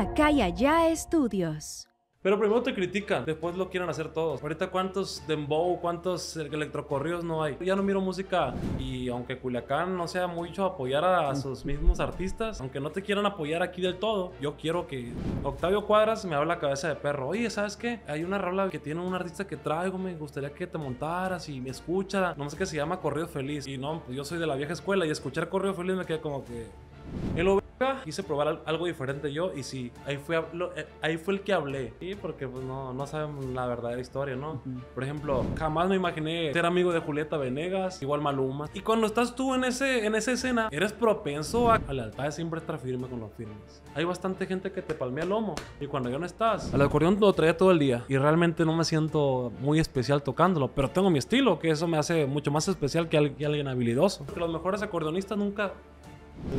Acá ya estudios. Pero primero te critican, después lo quieren hacer todos. Ahorita cuántos dembow, cuántos electrocorridos no hay. ya no miro música y aunque Culiacán no sea mucho apoyar a, sus mismos artistas, aunque no te quieran apoyar aquí del todo, yo quiero que Octavio Cuadras me habla cabeza de perro. Oye, ¿sabes qué? Hay una rola que tiene un artista que traigo, me gustaría que te montaras y me escuchas. No sé qué se llama Corrido Feliz. Y no, pues yo soy de la vieja escuela y escuchar Corrido Feliz me queda como que... El lo quise probar algo diferente yo y sí, ahí fue, eh, ahí fue el que hablé. Sí, porque pues, no, no saben la verdadera historia, ¿no? Por ejemplo, jamás me imaginé ser amigo de Julieta Venegas, igual Maluma. Y cuando estás tú en, ese, en esa escena, eres propenso a, a De siempre estar firme con los firmes. Hay bastante gente que te palmea el lomo y cuando ya no estás, al acordeón lo traía todo el día y realmente no me siento muy especial tocándolo, pero tengo mi estilo, que eso me hace mucho más especial que, alguien habilidoso. Porque los mejores acordeonistas nunca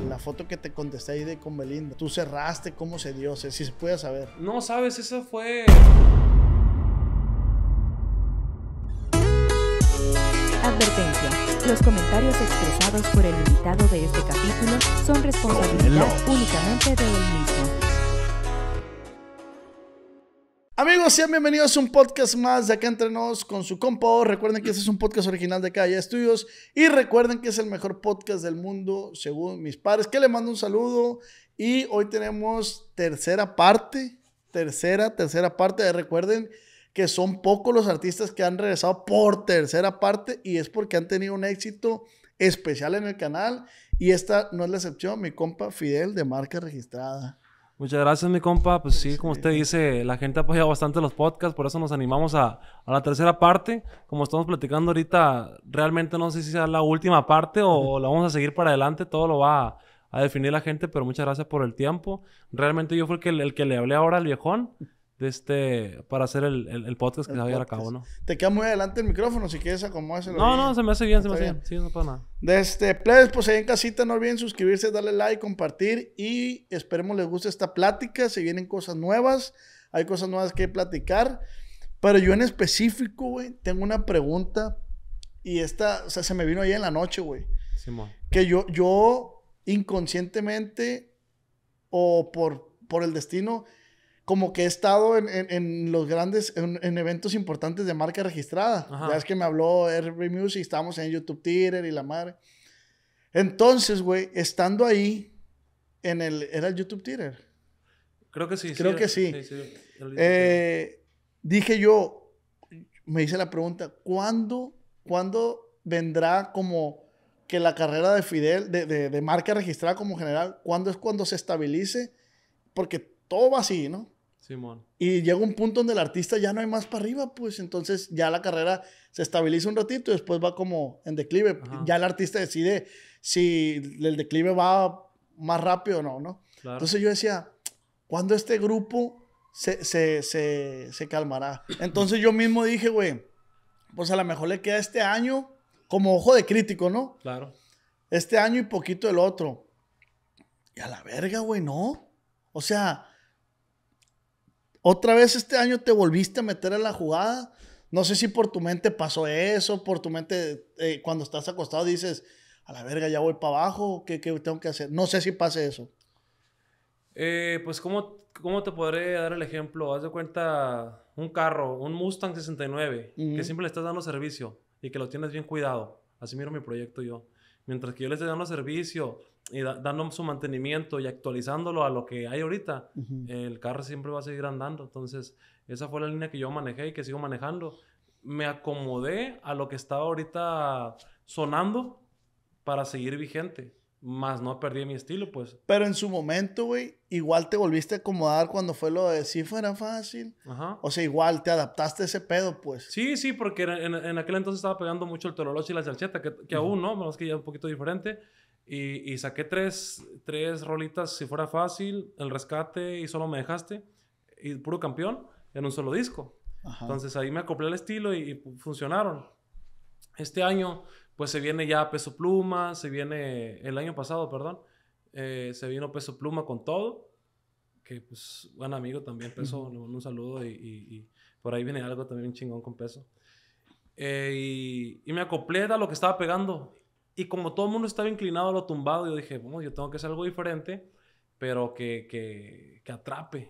la foto que te contesté ahí de con Belinda, tú cerraste, ¿cómo se dio? Si se puede saber. No, sabes, eso fue... Advertencia. Los comentarios expresados por el invitado de este capítulo son responsabilidad únicamente de él mismo Amigos, sean bienvenidos a un podcast más de acá entre nos con su compa. Recuerden que este es un podcast original de Calle Estudios y recuerden que es el mejor podcast del mundo, según mis padres, que le mando un saludo. Y hoy tenemos tercera parte, tercera, tercera parte. Recuerden que son pocos los artistas que han regresado por tercera parte y es porque han tenido un éxito especial en el canal y esta no es la excepción, mi compa Fidel de marca registrada. Muchas gracias, mi compa. Pues sí, como usted dice, la gente ha apoyado bastante los podcasts, por eso nos animamos a, la tercera parte. Como estamos platicando ahorita, realmente no sé si sea la última parte o la vamos a seguir para adelante, todo lo va a, definir la gente, pero muchas gracias por el tiempo. Realmente yo fue que, el que le hablé ahora al viejón este, para hacer el, el, podcast que se va a llevar a cabo, ¿no? Te queda muy adelante el micrófono, si quieres acomodárselo. No, no, se me hace bien, se me hace bien. Sí, no pasa nada. De este, pues ahí en casita, no olviden suscribirse, darle like, compartir y esperemos les guste esta plática. ...si vienen cosas nuevas, hay cosas nuevas que platicar. Pero yo en específico, güey, tengo una pregunta y esta, o sea, se me vino ahí en la noche, güey. Simón. Que yo, yo inconscientemente o por, por el destino como que he estado en, los grandes, en, eventos importantes de marca registrada. Ya es que me habló RB Music, estábamos en YouTube Theater y la madre. Entonces, güey, estando ahí, en el, ¿era el YouTube Theater? Creo que sí. Creo eh, que sí. Eh, dije yo, me hice la pregunta, ¿cuándo, ¿cuándo vendrá como que la carrera de Fidel, de, de marca registrada como general, cuándo es cuando se estabilice? Porque todo va así, ¿no? Y llega un punto donde el artista ya no hay más para arriba, pues entonces ya la carrera se estabiliza un ratito y después va como en declive. Ya el artista decide si el declive va más rápido o no, ¿no? Entonces yo decía, ¿cuándo este grupo se, se calmará? Entonces yo mismo dije, güey, pues a lo mejor le queda este año como ojo de crítico, ¿no? Claro. Este año y poquito el otro. Y a la verga, güey, no. O sea, otra vez este año te volviste a meter en la jugada. No sé si por tu mente pasó eso, por tu mente eh, cuando estás acostado dices, a la verga, ya voy para abajo, ¿qué, tengo que hacer? No sé si pase eso. Eh, pues, ¿cómo, te podré dar el ejemplo? Haz de cuenta un carro, un Mustang 69, que siempre le estás dando servicio y que lo tienes bien cuidado. Así miro mi proyecto yo. Mientras que yo les estoy dando servicio y dando su mantenimiento y actualizándolo a lo que hay ahorita, el carro siempre va a seguir andando. Entonces, esa fue la línea que yo manejé y que sigo manejando. Me acomodé a lo que estaba ahorita sonando para seguir vigente. Más no perdí mi estilo, pues. Pero en su momento, güey, igual te volviste a acomodar cuando fue lo de si fuera fácil. O sea, igual te adaptaste a ese pedo, pues. Sí, sí, porque en, en aquel entonces estaba pegando mucho el toroloche y la charcheta que, que aún, ¿no? Más que ya un poquito diferente. Y, y, saqué tres, tres rolitas, si fuera fácil, El Rescate y Solo Me Dejaste, y Puro Campeón, en un solo disco. Entonces ahí me acoplé al estilo y funcionaron. Este año pues se viene ya Peso Pluma, se viene el año pasado, perdón, eh, se vino Peso Pluma con todo, que pues buen amigo también, Peso, un saludo y, por ahí viene algo también chingón con Peso. Eh, y, me acoplé a lo que estaba pegando. Y como todo el mundo estaba inclinado a lo tumbado, yo dije, bueno, yo tengo que hacer algo diferente, pero que, que atrape.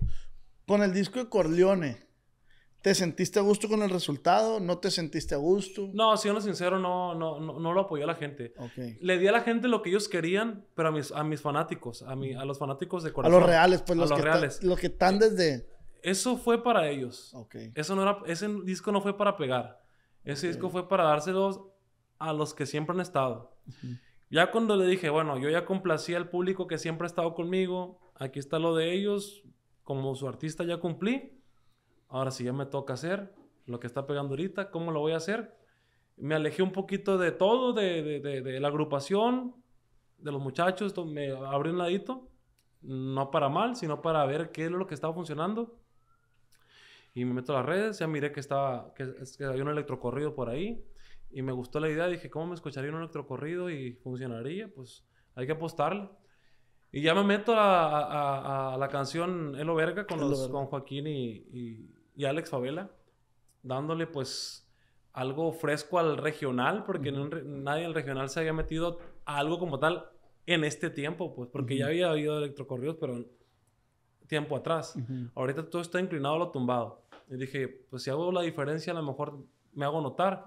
Con el disco de Corleone ¿Te sentiste a gusto con el resultado? ¿No te sentiste a gusto? No, siendo sincero, no, no, no, no lo apoyó a la gente. Le di a la gente lo que ellos querían, pero a mis, a mis fanáticos, a, a los fanáticos de corazón. A los reales, pues los, reales. los que están desde... Eso fue para ellos. Okay. Eso no era, ese disco no fue para pegar. Ese disco fue para dárselos a los que siempre han estado. Ya cuando le dije, bueno, yo ya complací al público que siempre ha estado conmigo, aquí está lo de ellos, como su artista ya cumplí Ahora, si ya me toca hacer lo que está pegando ahorita, ¿cómo lo voy a hacer? Me alejé un poquito de todo, de, la agrupación, de los muchachos, me abrí un ladito, no para mal, sino para ver qué es lo que estaba funcionando. Y me meto a las redes, ya miré que, estaba, que, que había un electrocorrido por ahí, y me gustó la idea, dije, ¿cómo me escucharía un electrocorrido y funcionaría? Pues hay que apostarle. Y ya me meto a, la canción Elo Verga con, con Joaquín y, y Alex Favela, dándole pues algo fresco al regional, porque nadie en el regional se había metido a algo como tal en este tiempo, pues, porque ya había habido electrocorridos, pero tiempo atrás. Ahorita todo está inclinado a lo tumbado. Y dije, pues si hago la diferencia, a lo mejor me hago notar.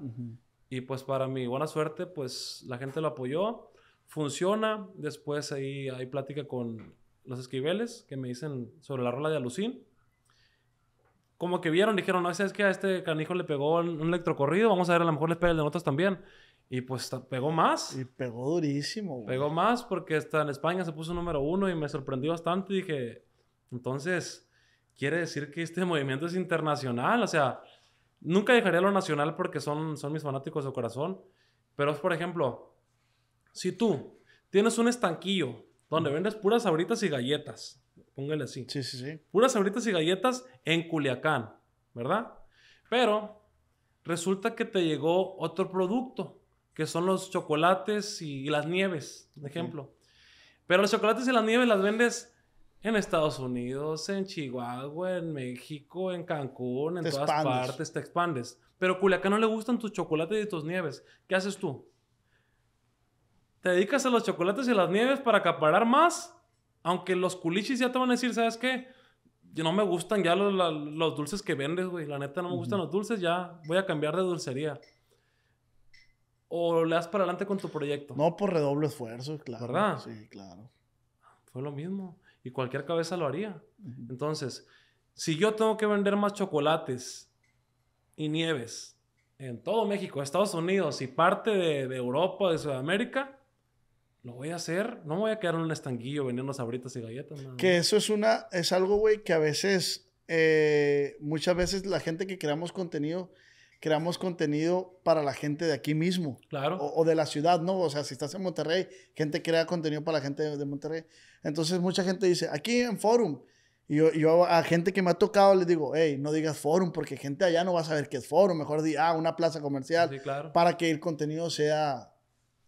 Y pues para mi buena suerte, pues la gente lo apoyó, funciona. Después ahí hay plática con los esquiveles que me dicen sobre la rola de Alucín como que vieron, dijeron, no, es que a este canijo le pegó un electrocorrido, vamos a ver, a lo mejor le pega el de notas también. Y pues pegó más. Y pegó durísimo, Pegó más porque está en España se puso número uno y me sorprendió bastante. Dije, entonces, quiere decir que este movimiento es internacional. O sea, nunca dejaría lo nacional porque son, son mis fanáticos de corazón. Pero, por ejemplo, si tú tienes un estanquillo donde vendes puras sabritas y galletas Póngale así. Sí, sí, sí. Puras sabritas y galletas en Culiacán, ¿verdad? Pero resulta que te llegó otro producto, que son los chocolates y las nieves, por ejemplo. Pero los chocolates y las nieves las vendes en Estados Unidos, en Chihuahua, en México, en Cancún, en todas partes, te expandes. Pero Culiacán no le gustan tus chocolates y tus nieves. ¿Qué haces tú? ¿Te dedicas a los chocolates y las nieves para acaparar más? Aunque los culichis ya te van a decir, ¿sabes qué? no me gustan ya los, los, dulces que vendes, güey. La neta no me gustan los dulces, ya voy a cambiar de dulcería. O le das para adelante con tu proyecto. No, por redoble esfuerzo, claro. ¿Verdad? Sí, claro. Fue lo mismo. Y cualquier cabeza lo haría. Entonces, si yo tengo que vender más chocolates y nieves en todo México, Estados Unidos y parte de, de Europa, de Sudamérica, lo voy a hacer. No me voy a quedar en un estanquillo vendiendo sabritas y galletas. Que eso es una, es algo, güey, que a veces, eh, muchas veces la gente que creamos contenido, creamos contenido para la gente de aquí mismo. Claro. O, de la ciudad, ¿no? O sea, si estás en Monterrey, gente crea contenido para la gente de, Monterrey. Entonces, mucha gente dice, aquí en Forum. Y yo, yo, a gente que me ha tocado les digo, hey, no digas Forum, porque gente allá no va a saber qué es Forum. Mejor di, ah, una plaza comercial. Sí, claro. Para que el contenido sea,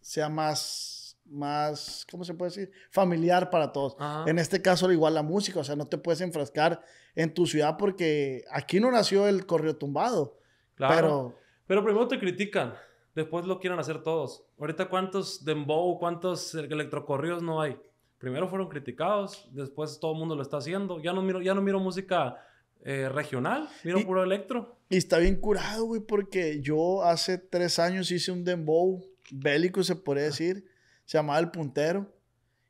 sea más más, ¿cómo se puede decir? Familiar para todos. En este caso, igual la música, o sea, no te puedes enfrascar en tu ciudad porque aquí no nació el correo tumbado. Claro. Pero, pero primero te critican, después lo quieren hacer todos. Ahorita, ¿cuántos dembow, cuántos electrocorridos no hay? Primero fueron criticados, después todo el mundo lo está haciendo. Ya no miro, ya no miro música eh, regional, miro puro electro. Y está bien curado, güey, porque yo hace tres años hice un dembow bélico, se podría ah. decir se llamaba El Puntero.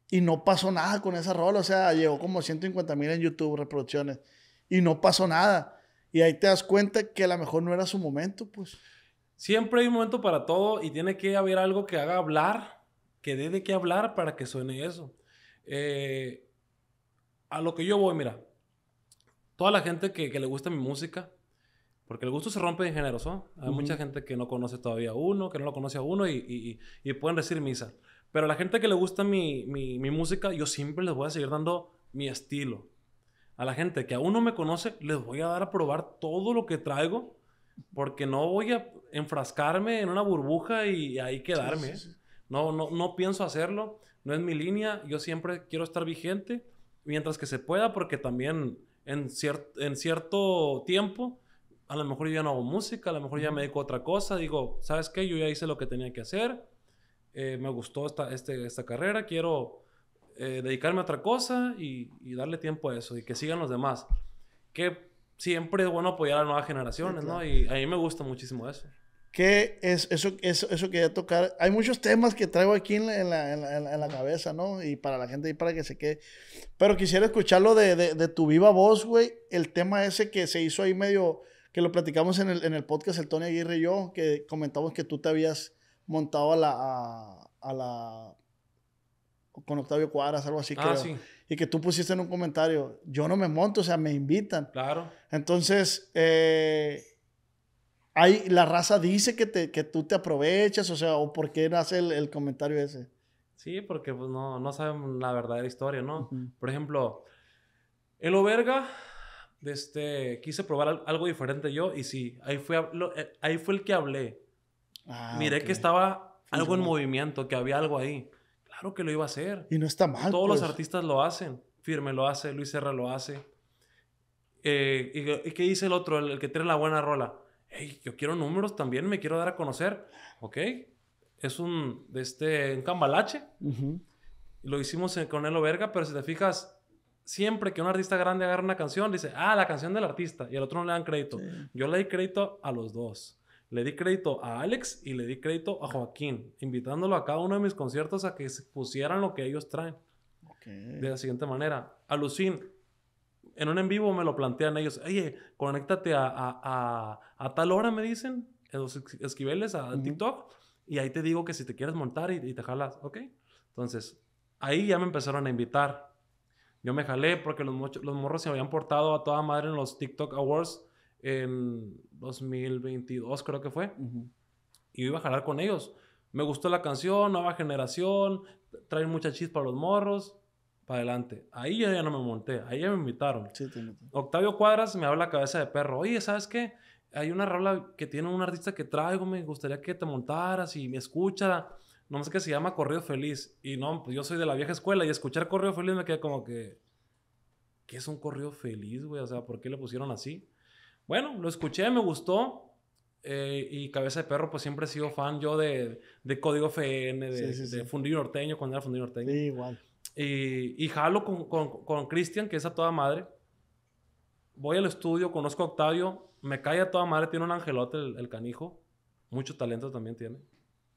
Y no pasó nada con esa rola. O sea, llegó como 150 mil en YouTube reproducciones. Y no pasó nada. Y ahí te das cuenta que a lo mejor no era su momento, pues. Siempre hay un momento para todo y tiene que haber algo que haga hablar, que dé de qué hablar para que suene eso. Eh, a lo que yo voy, mira. Toda la gente que, que le gusta mi música, porque el gusto se rompe en géneros, Hay mucha gente que no conoce todavía a uno, que no lo conoce a uno y, y, y pueden decir misa. Pero a la gente que le gusta mi, música, yo siempre les voy a seguir dando mi estilo. A la gente que aún no me conoce, les voy a dar a probar todo lo que traigo, porque no voy a enfrascarme en una burbuja y ahí quedarme. ¿eh? No, no, pienso hacerlo, no es mi línea, yo siempre quiero estar vigente mientras que se pueda, porque también en, en cierto tiempo, a lo mejor yo ya no hago música, a lo mejor ya me dedico a otra cosa, digo, ¿sabes qué? Yo ya hice lo que tenía que hacer eh, me gustó esta, este, esta carrera, quiero eh, dedicarme a otra cosa y, darle tiempo a eso y que sigan los demás. Que siempre es bueno apoyar a nuevas generaciones, ¿no? Y a mí me gusta muchísimo eso. Que es eso, eso, eso quería tocar? Hay muchos temas que traigo aquí en la, cabeza, ¿no? Y para la gente y para que se quede. Pero quisiera escucharlo de, de, tu viva voz, güey. El tema ese que se hizo ahí medio, que lo platicamos en el, en el podcast, el Tony Aguirre y yo, que comentamos que tú te habías montado a la, a, la con Octavio Cuadras, algo así. Ah, y que tú pusiste en un comentario, yo no me monto, o sea, me invitan. Claro. Entonces, eh, hay, la raza dice que, que tú te aprovechas, o sea, o por qué hace el, comentario ese. Sí, porque pues, no, no saben la verdadera historia, ¿no? Por ejemplo, el Oberga, este, quise probar algo diferente yo y sí, ahí fue, eh, ahí fue el que hablé. Ah, Miré que estaba algo en movimiento, que había algo ahí. Claro que lo iba a hacer. Y no está mal. Todos los pues. artistas lo hacen. Firme lo hace, Luis Serra lo hace. Eh, y, qué dice el otro, el, que tiene la buena rola? yo quiero números también, me quiero dar a conocer. Ok, es un, de este, un cambalache. Lo hicimos en, con Elo Verga, pero si te fijas, siempre que un artista grande agarra una canción, dice, ah, la canción del artista, y al otro no le dan crédito. Yo le di crédito a los dos. Le di crédito a Alex y le di crédito a Joaquín, invitándolo a cada uno de mis conciertos a que se pusieran lo que ellos traen. De la siguiente manera, a Alucín, en un en vivo me lo plantean ellos, oye, conéctate a, tal hora, me dicen, en los esquiveles, a TikTok, y ahí te digo que si te quieres montar y, te jalas, ¿ok? Entonces, ahí ya me empezaron a invitar. Yo me jalé porque los, los morros se habían portado a toda madre en los TikTok Awards en 2022, creo que fue. Y iba a jalar con ellos. Me gustó la canción, nueva generación, traen mucha chispa a los morros, para adelante. Ahí ya, ya no me monté, ahí ya me invitaron. Octavio Cuadras me habla cabeza de perro. Oye, ¿sabes qué? Hay una rola que tiene un artista que traigo, me gustaría que te montaras y me escucha. No sé qué se llama Corrido Feliz. Y no, pues yo soy de la vieja escuela y escuchar Corrido Feliz me queda como que. ¿Qué es un Corrido feliz, güey? O sea, ¿por qué le pusieron así? Bueno, lo escuché, me gustó. Eh, y Cabeza de Perro, pues siempre he sido fan yo de, Código FN, de, Fundido Norteño, cuando era Fundido Norteño. igual. Y, y jalo con Cristian, que es a toda madre. Voy al estudio, conozco a Octavio, me cae a toda madre, tiene un angelote el, canijo. Mucho talento también tiene.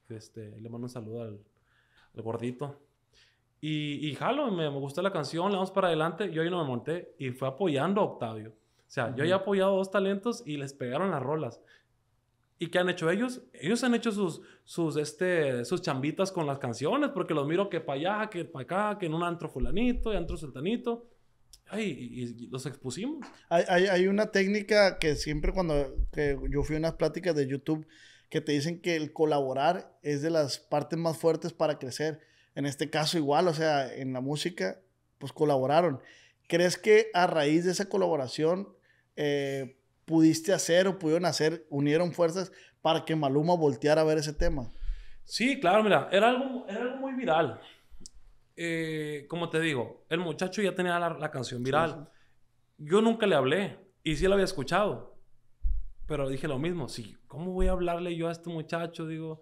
Este, le mando un saludo al, gordito. Y, y jalo, me, me, gustó la canción, le vamos para adelante. Yo ahí no me monté y fue apoyando a Octavio. O sea, yo he apoyado dos talentos y les pegaron las rolas. ¿Y qué han hecho ellos? Ellos han hecho sus, sus, este, sus chambitas con las canciones, porque los miro que para allá, que para acá, que en un antro fulanito, y antro sultanito. Ay, y, los expusimos. Hay, hay, hay, una técnica que siempre cuando que yo fui a unas pláticas de YouTube, que te dicen que el colaborar es de las partes más fuertes para crecer. En este caso igual, o sea, en la música, pues colaboraron. ¿Crees que a raíz de esa colaboración eh, pudiste hacer o pudieron hacer, unieron fuerzas para que Maluma volteara a ver ese tema? Sí, claro, mira, era algo, era algo muy viral. Eh, como te digo, el muchacho ya tenía la, canción viral. Yo nunca le hablé y sí la había escuchado, pero dije lo mismo, sí, ¿cómo voy a hablarle yo a este muchacho? Digo,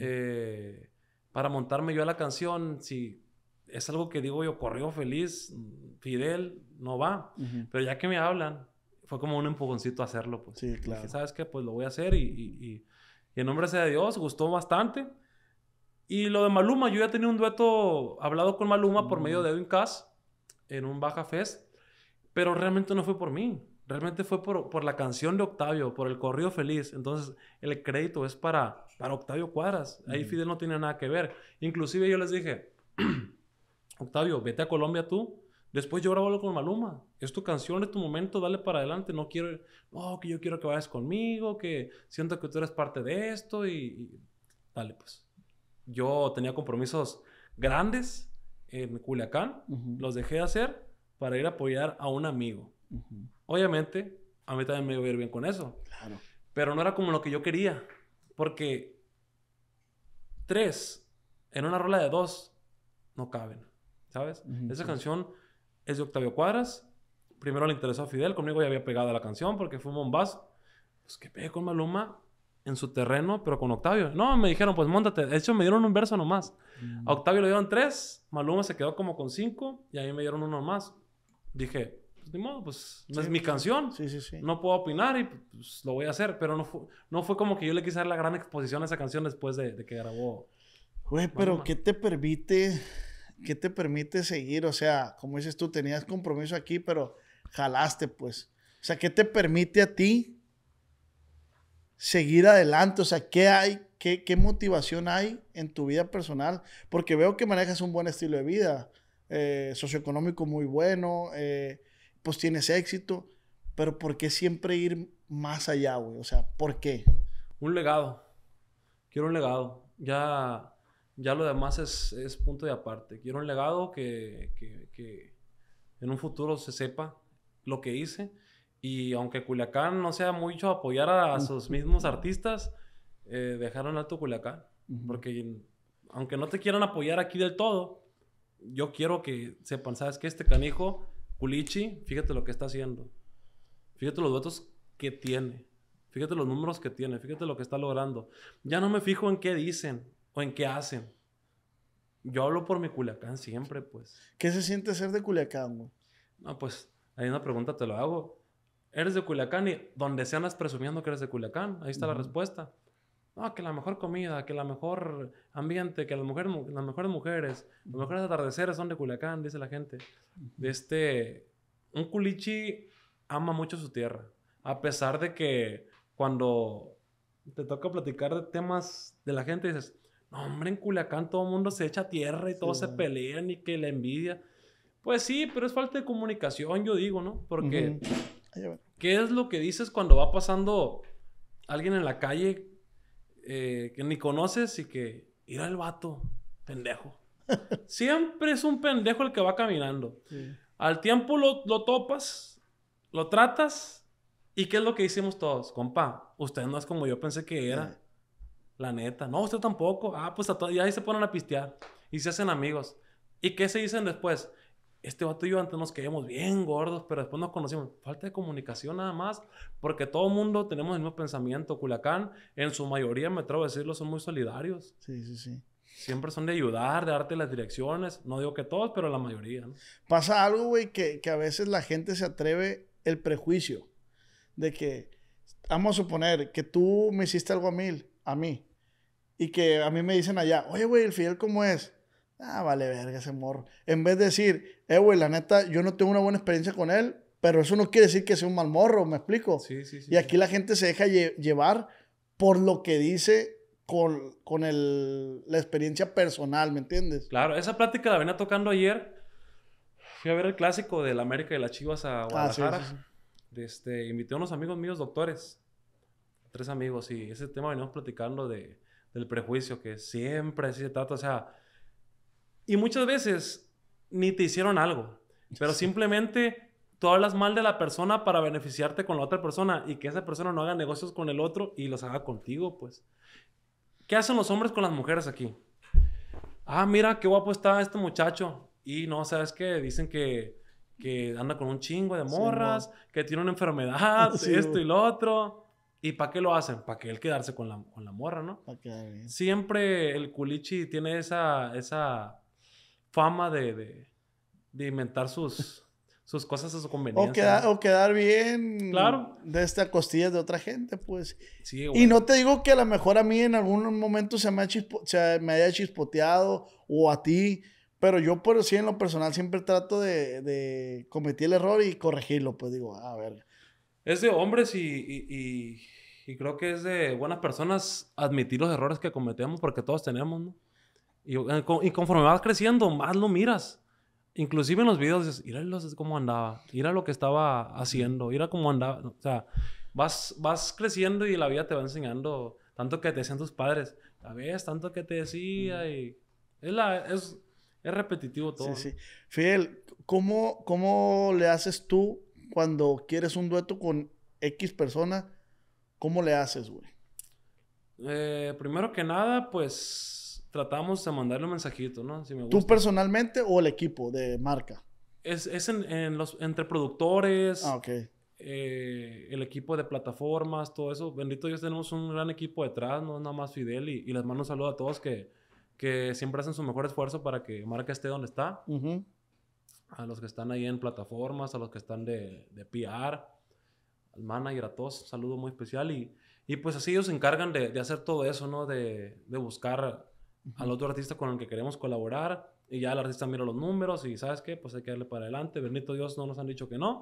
eh, para montarme yo a la canción, si es algo que digo yo, corrió feliz, mm, Fidel, no va, pero ya que me hablan, fue como un empujoncito hacerlo, pues. Sí, claro. ¿sabes que Pues lo voy a hacer y, y, en nombre sea de Dios, gustó bastante. Y lo de Maluma, yo ya tenía un dueto hablado con Maluma por medio mm. de Edwin Cass en un Baja Fest, pero realmente no fue por mí, realmente fue por, por la canción de Octavio, por el corrido feliz. Entonces, el crédito es para, para Octavio Cuadras. Ahí mm. Fidel no tiene nada que ver. Inclusive yo les dije, Octavio, vete a Colombia tú Después yo grabo algo con Maluma. Es tu canción, es tu momento, dale para adelante. No quiero, oh, que yo quiero que vayas conmigo, que siento que tú eres parte de esto y, dale pues. Yo tenía compromisos grandes en Culiacán, los dejé de hacer para ir a apoyar a un amigo. Obviamente, a mí también me iba a ir bien con eso. Claro. Pero no era como lo que yo quería, porque tres en una rola de dos no caben, ¿sabes? Esa canción es de Octavio Cuadras. Primero le interesó a Fidel, conmigo ya había pegado la canción porque fue un bombazo. Pues que pegué con Maluma en su terreno, pero con Octavio. No, me dijeron, pues montate. De hecho, me dieron un verso nomás. Mm. A Octavio le dieron tres, Maluma se quedó como con cinco y ahí me dieron uno más. Dije, pues ni modo, pues no es mi canción. Sí, sí, no puedo opinar y pues, lo voy a hacer. Pero no fue, no fue como que yo le quise dar la gran exposición a esa canción después de, que grabó. Güey, pero ¿qué te permite ¿qué te permite seguir? O sea, como dices tú, tenías compromiso aquí, pero jalaste, pues. O sea, ¿qué te permite a ti seguir adelante? O sea, ¿qué hay? ¿Qué, motivación hay en tu vida personal? Porque veo que manejas un buen estilo de vida, eh, socioeconómico muy bueno, eh, pues tienes éxito, pero ¿por qué siempre ir más allá, güey? O sea, ¿por qué? Un legado. Quiero un legado. Ya ya lo demás es, punto de aparte. Quiero un legado que, en un futuro se sepa lo que hice. Y aunque Culiacán no sea mucho apoyar a, sus mismos artistas, eh, dejaron alto Culiacán. Porque aunque no te quieran apoyar aquí del todo, yo quiero que sepan, ¿sabes que Este canijo, Culichi, fíjate lo que está haciendo. Fíjate los votos que tiene. Fíjate los números que tiene. Fíjate lo que está logrando. Ya no me fijo en qué dicen o en qué hacen. Yo hablo por mi Culiacán siempre, pues. ¿Qué se siente ser de Culiacán, güey? No, pues, hay una pregunta, te lo hago. ¿Eres de Culiacán y donde se andas presumiendo que eres de Culiacán? Ahí está la respuesta. No, que la mejor comida, que la mejor ambiente, que las mujeres, las mejores mujeres, los mejores atardeceres son de Culiacán, dice la gente. Este, un culichi ama mucho su tierra, a pesar de que cuando te toca platicar de temas de la gente dices, no, hombre, en Culiacán todo el mundo se echa tierra y todos se pelean y que la envidia. Pues sí, pero es falta de comunicación, yo digo, ¿no? Porque, ¿qué es lo que dices cuando va pasando alguien en la calle eh, que ni conoces y que ir al vato, pendejo? Siempre es un pendejo el que va caminando. Al tiempo lo, lo, topas, lo tratas, y ¿qué es lo que hicimos todos? Compa, usted no es como yo pensé que era. La neta. No, usted tampoco. Ah, pues ahí se ponen a pistear. Y se hacen amigos. ¿Y qué se dicen después? Este vato y yo antes nos quedamos bien gordos, pero después nos conocimos. Falta de comunicación nada más, porque todo el mundo tenemos el mismo pensamiento. Culiacán, en su mayoría, me atrevo a decirlo, son muy solidarios. Sí, sí, sí. Siempre son de ayudar, de darte las direcciones. No digo que todos, pero la mayoría. Pasa algo, güey, que, que a veces la gente se atreve el prejuicio de que, vamos a suponer que tú me hiciste algo a mil, a mí y que a mí me dicen allá, oye, güey, el Fidel, ¿cómo es? Ah, vale, verga, ese morro. En vez de decir, eh, güey, la neta, yo no tengo una buena experiencia con él, pero eso no quiere decir que sea un mal morro, ¿me explico? Sí, sí, sí. Y aquí la gente se deja llevar por lo que dice con, con la experiencia personal, ¿me entiendes? Claro, esa plática la venía tocando ayer. Fui a ver el clásico del América de las Chivas a ah, Guadalajara. este, invité a unos amigos míos, doctores, tres amigos, y ese tema veníamos platicando de del prejuicio, que siempre así se trata, o sea, y muchas veces ni te hicieron algo, pero simplemente tú hablas mal de la persona para beneficiarte con la otra persona y que esa persona no haga negocios con el otro y los haga contigo, pues. ¿Qué hacen los hombres con las mujeres aquí? Ah, mira, qué guapo está este muchacho. Y no, ¿sabes qué? Dicen que, que anda con un chingo de morras, que tiene una enfermedad, y esto y lo otro. ¿Y para qué lo hacen? Para que él quedarse con la, con la morra, ¿no? Siempre el culichi tiene esa, esa fama de, de, inventar sus, sus cosas a su conveniencia. O quedar, bien. Claro. De costillas de otra gente, pues. Sí, Y no te digo que a lo mejor a mí en algún momento se me, ha me haya chispoteado o a ti. Pero yo, por sí, en lo personal siempre trato de, de cometer el error y corregirlo. Pues digo, a ah, ver, es de hombres y, creo que es de buenas personas admitir los errores que cometemos porque todos tenemos, ¿no? Y, eh, conforme vas creciendo, más lo miras. Inclusive en los videos dices, mira cómo andaba, mira lo que estaba haciendo, mira cómo andaba. O sea, vas, vas creciendo y la vida te va enseñando tanto que te decían tus padres, La ves, tanto que te decía y... Es, es, repetitivo todo. Sí, sí. Fidel, ¿cómo, ¿cómo le haces tú cuando quieres un dueto con X persona, ¿cómo le haces, güey? Eh, primero que nada, pues tratamos de mandarle un mensajito, ¿no? ¿Tú personalmente o el equipo de marca? Es, en, los, entre productores, ah, okay. Eh, el equipo de plataformas, todo eso. Bendito Dios, tenemos un gran equipo detrás, no nada más Fidel. Y, y les mando un saludo a todos que, siempre hacen su mejor esfuerzo para que marca esté donde está a los que están ahí en plataformas, a los que están de, de PR, al manager, a todos, saludo muy especial. Y, y pues así ellos se encargan de, de hacer todo eso, ¿no? De, de buscar al otro artista con el que queremos colaborar. Y ya el artista mira los números y ¿sabes qué? Pues hay que darle para adelante. Bendito Dios, no nos han dicho que no.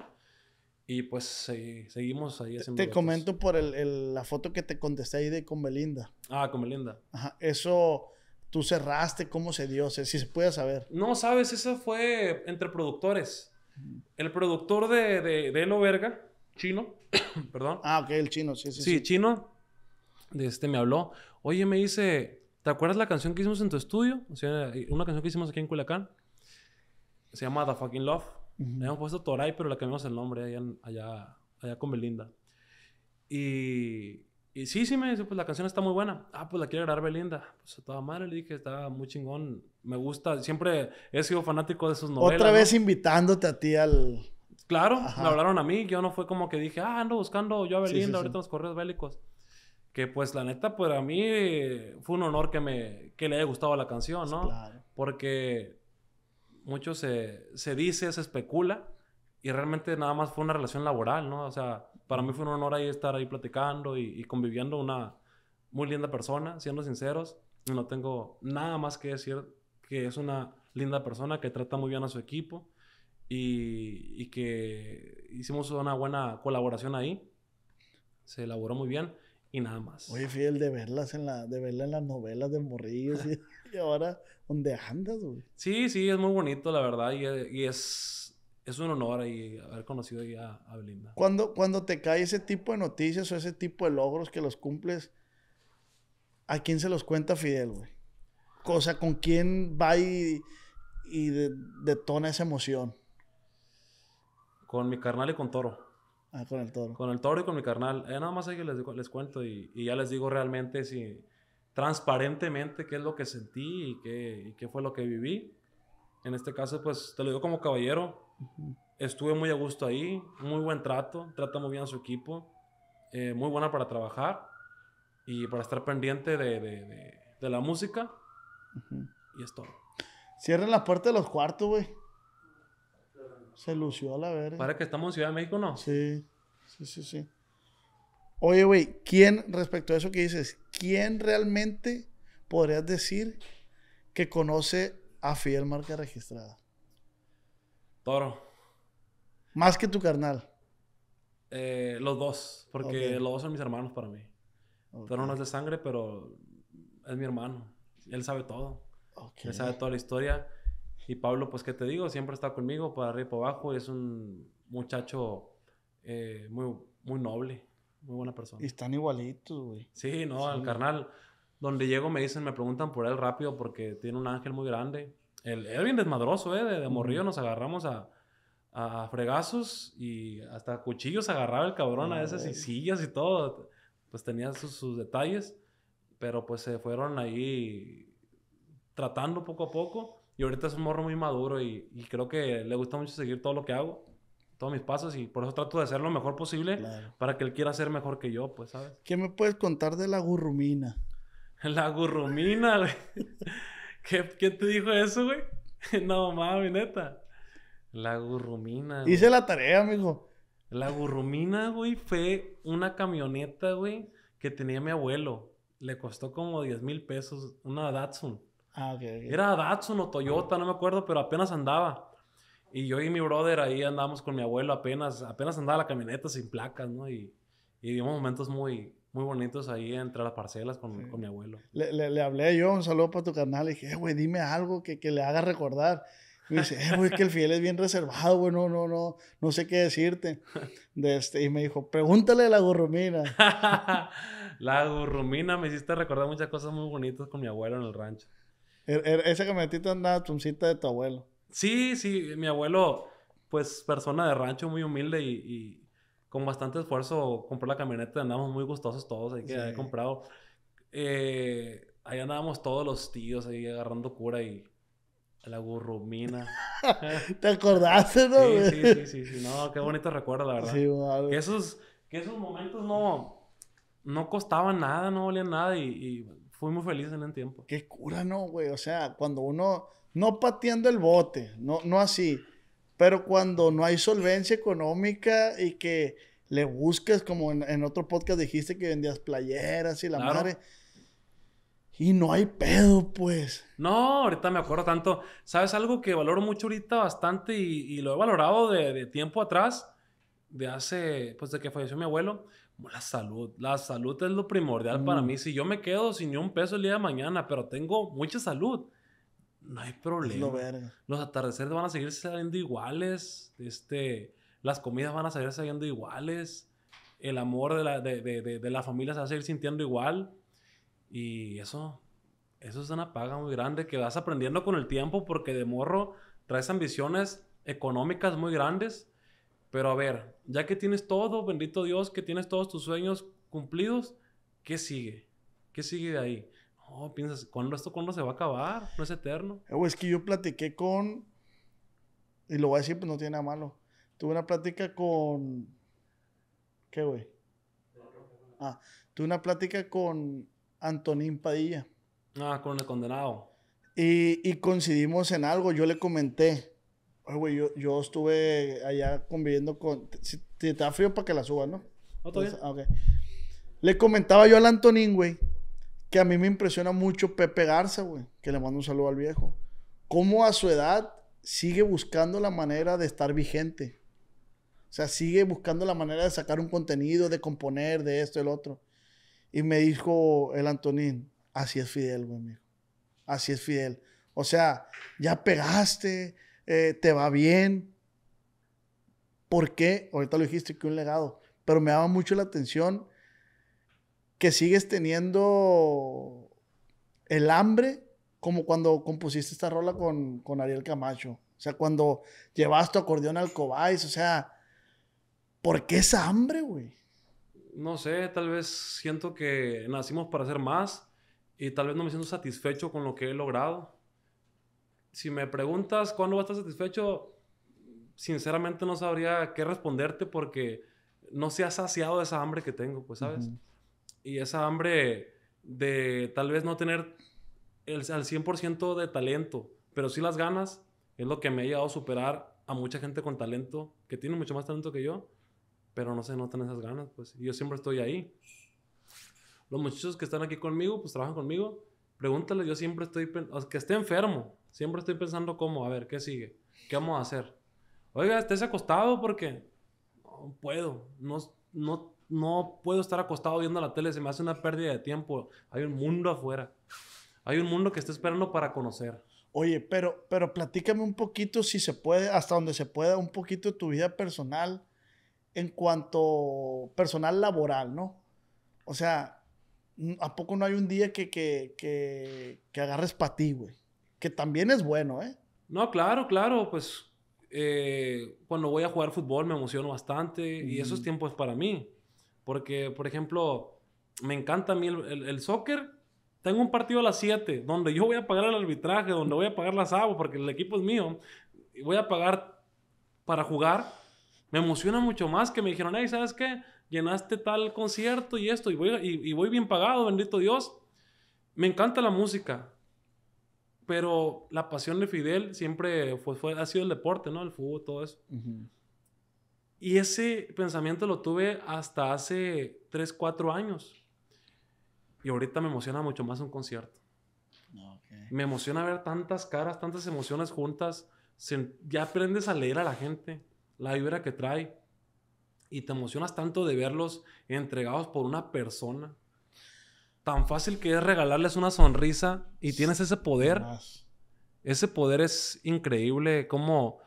Y pues seguimos ahí haciendo. Te comento por el, la foto que te contesté ahí de con Belinda. Ah, con Belinda. Ajá, eso tú cerraste, cómo se dio, si se puede saber. No, sabes, eso fue entre productores. El productor de, de, de Elo Verga, chino, perdón. Ah, ok, el chino, sí, sí. Sí, sí. chino, de este me habló. Oye, me dice, ¿te acuerdas la canción que hicimos en tu estudio? O sea, una canción que hicimos aquí en Culiacán. Se llama The Fucking Love. Me Le hemos puesto Toray, pero la cambiamos el nombre allá, allá con Belinda. Y y sí, sí, me dice, pues la canción está muy buena. Ah, pues la quiere grabar Belinda. Pues a toda madre le dije, está muy chingón. Me gusta, siempre he sido fanático de esos novelas. Otra vez invitándote a ti al... Claro, me hablaron a mí. Yo no fue como que dije, ah, ando buscando yo a Belinda ahorita en los correos bélicos. Que pues la neta, pues a mí fue un honor que, me, le haya gustado la canción, ¿no? Claro. Porque mucho se, se dice, se especula. Y realmente nada más fue una relación laboral, ¿no? O sea, para mí fue un honor ahí estar ahí platicando y, conviviendo una muy linda persona, siendo sinceros. No tengo nada más que decir que es una linda persona que trata muy bien a su equipo y, que hicimos una buena colaboración ahí. Se elaboró muy bien y nada más. Oye, fiel de verlas en la, de verla en las novelas de morrillos y, ahora, ¿dónde andas, güey? Sí, sí, es muy bonito, la verdad, y es es un honor y haber conocido ya a, Belinda. Cuando, cuando te cae ese tipo de noticias o ese tipo de logros que los cumples, ¿a quién se los cuenta Fidel, güey? O sea, ¿con quién va y, y detona esa emoción? Con mi carnal y con Toro. Ah, con el Toro. Con el Toro y con mi carnal. Eh, nada más ahí que les, les cuento y, y, ya les digo realmente si transparentemente qué es lo que sentí y qué, y qué fue lo que viví. En este caso, pues te lo digo como caballero, Estuve muy a gusto ahí, muy buen trato, trata muy bien a su equipo, eh, muy buena para trabajar y para estar pendiente de, la música. Y esto. todo. Cierren la puerta de los cuartos, güey. Se lució a la verga. Para que estamos en Ciudad de México, ¿no? Sí, sí, sí, sí. Oye, güey, ¿quién, respecto a eso que dices, quién realmente podrías decir que conoce a Fidel Marca Registrada? Toro. Más que tu carnal. Eh, los dos, porque los dos son mis hermanos para mí. Okay. Toro no es de sangre, pero es mi hermano. Él sabe todo. Él sabe toda la historia. Y Pablo, pues, ¿qué te digo? Siempre está conmigo, para arriba y abajo. Es un muchacho eh, muy, muy noble, muy buena persona. Y están igualitos, güey. Sí, no, al carnal. Donde llego me dicen, me preguntan por él rápido porque tiene un ángel muy grande. El, era bien desmadroso, ¿eh? De, morrillo nos agarramos a, a fregazos y hasta cuchillos agarraba el cabrón a veces y sillas y todo. Pues tenía sus, detalles, pero pues se fueron ahí tratando poco a poco. Y ahorita es un morro muy maduro y, y creo que le gusta mucho seguir todo lo que hago, todos mis pasos y por eso trato de hacer lo mejor posible para que él quiera ser mejor que yo, pues, ¿sabes? ¿Qué me puedes contar de la gurrumina? La gurrumina, ¿Qué, ¿Quién te dijo eso, güey? no, mami, neta. La gurrumina. Hice la tarea, amigo. La gurrumina, güey, fue una camioneta, güey, que tenía mi abuelo. Le costó como 10 mil pesos, una Datsun. Ah, ok. okay. Era Datsun o Toyota, no me acuerdo, pero apenas andaba. Y yo y mi brother ahí andábamos con mi abuelo apenas, apenas andaba la camioneta sin placas, ¿no? Y, y vivimos momentos muy, muy bonitos ahí entre las parcelas con, mi abuelo. Le, le, le, hablé yo, un saludo para tu canal, y dije, eh, güey, dime algo que, le haga recordar. Y me dice, eh, güey, que el fiel es bien reservado, güey, no, no, no, no sé qué decirte. De este, y me dijo, pregúntale a la gurrumina. la gurrumina. me hiciste recordar muchas cosas muy bonitas con mi abuelo en el rancho. Er, er, ese er, esa camionetita andaba de tu abuelo. Sí, sí, mi abuelo, pues persona de rancho muy humilde y con bastante esfuerzo compró la camioneta, andamos muy gustosos todos, ahí que había comprado. Eh, ahí andábamos todos los tíos ahí agarrando cura y la gurrumina. ¿Te acordaste, no? Sí, sí, sí, sí, sí, no, qué bonito recuerdo, la verdad. Sí, Que esos, que esos momentos no, no costaban nada, no valían nada y, y fui muy feliz en el tiempo. Qué cura, no, güey, o sea, cuando uno, no pateando el bote, no, no así pero cuando no hay solvencia económica y que le buscas, como en, otro podcast dijiste que vendías playeras y la madre. Y no hay pedo, pues. No, ahorita me acuerdo tanto. ¿Sabes algo que valoro mucho ahorita bastante y, y lo he valorado de, de, tiempo atrás? De hace, pues de que falleció mi abuelo. La salud. La salud es lo primordial para mm. mí. Si yo me quedo sin ni un peso el día de mañana, pero tengo mucha salud, no hay problema. Los atardeceres van a seguir saliendo iguales. Este, las comidas van a seguir saliendo iguales. El amor de la, familia se va a seguir sintiendo igual. Y eso, eso es una paga muy grande que vas aprendiendo con el tiempo porque de morro traes ambiciones económicas muy grandes. Pero a ver, ya que tienes todo, bendito Dios, que tienes todos tus sueños cumplidos, ¿qué sigue? ¿Qué sigue de ahí? No, piensas, ¿cuándo esto cuándo se va a acabar? No es eterno. Eh, es que yo platiqué con. Y lo voy a decir, pues no tiene nada malo. Tuve una plática con. ¿Qué, güey? Ah, tuve una plática con Antonín Padilla. Ah, con el condenado. Y, coincidimos en algo. Yo le comenté. ay güey, yo, estuve allá conviviendo con. Si te, da frío para que la subas, ¿no? Ah, le comentaba yo al Antonín, güey, que a mí me impresiona mucho Pepe Garza, güey, que le mando un saludo al viejo. Cómo a su edad sigue buscando la manera de estar vigente. O sea, sigue buscando la manera de sacar un contenido, de componer, de esto, el otro. Y me dijo el Antonín, así es Fidel, güey, mío. Así es Fidel. O sea, ya pegaste, eh, te va bien. ¿Por qué? Ahorita lo dijiste, que un legado. Pero me daba mucho la atención que sigues teniendo el hambre como cuando compusiste esta rola con, Ariel Camacho. O sea, cuando llevas tu acordeón al Cobais, o sea, ¿por qué esa hambre, güey? No sé, tal vez siento que nacimos para hacer más y tal vez no me siento satisfecho con lo que he logrado. Si me preguntas cuándo vas a estar satisfecho, sinceramente no sabría qué responderte porque no se ha saciado de esa hambre que tengo, pues, ¿sabes? y esa hambre de tal vez no tener el, al 100% de talento, pero sí las ganas, es lo que me ha llevado a superar a mucha gente con talento, que tiene mucho más talento que yo, pero no se notan esas ganas, pues yo siempre estoy ahí. Los muchachos que están aquí conmigo, pues trabajan conmigo, pregúntale, yo siempre estoy, que esté enfermo, siempre estoy pensando cómo, a ver, ¿qué sigue? ¿Qué vamos a hacer? Oiga, estés acostado porque no puedo, no, no no puedo estar acostado viendo la tele, se me hace una pérdida de tiempo. Hay un mundo afuera. Hay un mundo que está esperando para conocer. Oye, pero, pero platícame un poquito, si se puede, hasta donde se pueda, un poquito de tu vida personal en cuanto personal laboral, ¿no? O sea, ¿a poco no hay un día que, que, que, que agarres para ti, güey? Que también es bueno, ¿eh? No, claro, claro, pues eh, cuando voy a jugar fútbol me emociono bastante y esos tiempos para mí. Porque, por ejemplo, me encanta a mí el, el, soccer. Tengo un partido a las 7 donde yo voy a pagar el arbitraje, donde voy a pagar las aguas porque el equipo es mío. Y voy a pagar para jugar. Me emociona mucho más que me dijeron, hey, ¿sabes qué? Llenaste tal concierto y esto, y voy, y, voy bien pagado, bendito Dios. Me encanta la música, pero la pasión de Fidel siempre fue, ha sido el deporte, ¿no? El fútbol, todo eso. Y ese pensamiento lo tuve hasta hace 3, 4 años. Y ahorita me emociona mucho más un concierto. Ah, me emociona ver tantas caras, tantas emociones juntas. ya aprendes a leer a la gente, la vibra que trae. Y te emocionas tanto de verlos entregados por una persona. Tan fácil que es regalarles una sonrisa y tienes ese poder. Ese poder es increíble. Cómo,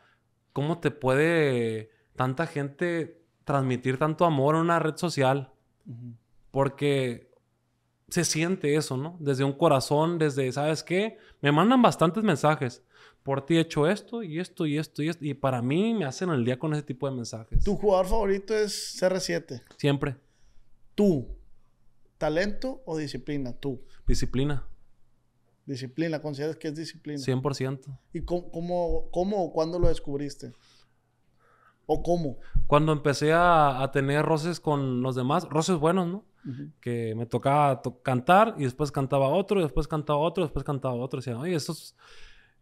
cómo te puede tanta gente transmitir tanto amor en una red social. Porque se siente eso, ¿no? Desde un corazón, desde, ¿sabes qué? Me mandan bastantes mensajes. Por ti he hecho esto y esto y esto y esto. Y para mí me hacen el día con ese tipo de mensajes. ¿Tu jugador favorito es CR7? Siempre. ¿Tú? ¿Talento o disciplina? ¿Tú? Disciplina. Disciplina, ¿consideras que es disciplina? 100%. ¿Y cómo, cómo, cómo o cuándo lo descubriste? ¿O cómo? Cuando empecé a, tener roces con los demás, roces buenos, ¿no? Que me tocaba cantar y después cantaba otro, y después cantaba otro, y después cantaba otro. Decían, oye, estos,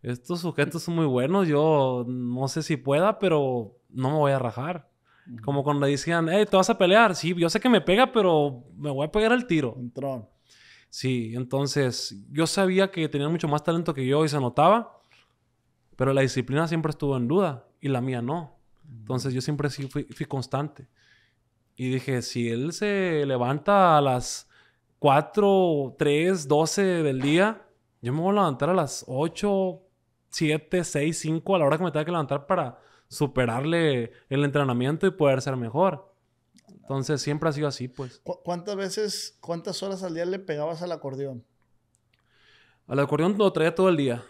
estos sujetos son muy buenos, yo no sé si pueda, pero no me voy a rajar. Como cuando le decían, hey, te vas a pelear. Sí, yo sé que me pega, pero me voy a pegar el tiro. Sí, entonces yo sabía que tenían mucho más talento que yo y se notaba, pero la disciplina siempre estuvo en duda y la mía no. Entonces yo siempre fui, constante. Y dije, si él se levanta a las 4, 3, 12 del día, yo me voy a levantar a las 8, 7, 6, 5, a la hora que me tenga que levantar para superarle el entrenamiento y poder ser mejor. Entonces siempre ha sido así, pues. ¿Cuántas veces, cuántas horas al día le pegabas al acordeón? Al acordeón lo traía todo el día.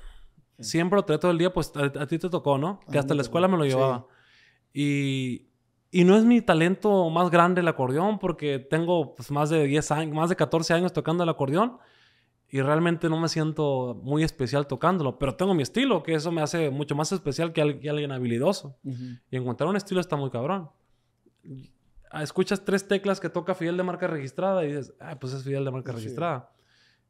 Siempre lo traía todo el día, pues a, ti te tocó, ¿no? Que hasta la escuela me lo llevaba. Y, y no es mi talento más grande el acordeón, porque tengo pues, más de 10 años, más de 14 años tocando el acordeón y realmente no me siento muy especial tocándolo, pero tengo mi estilo, que eso me hace mucho más especial que, alguien habilidoso. Y encontrar un estilo está muy cabrón. Ah, escuchas tres teclas que toca Fidel de marca registrada y dices, ah, pues es Fidel de marca registrada.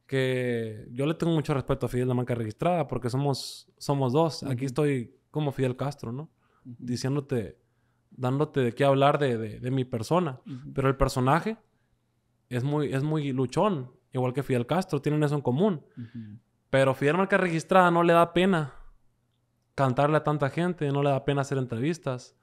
Que yo le tengo mucho respeto a Fidel de marca registrada porque somos, somos dos. Aquí estoy como Fidel Castro, ¿no? diciéndote, dándote de qué hablar de, mi persona. Pero el personaje es muy, es muy luchón, igual que Fidel Castro, tienen eso en común. Pero Fidel Marca Registrada no le da pena cantarle a tanta gente, no le da pena hacer entrevistas.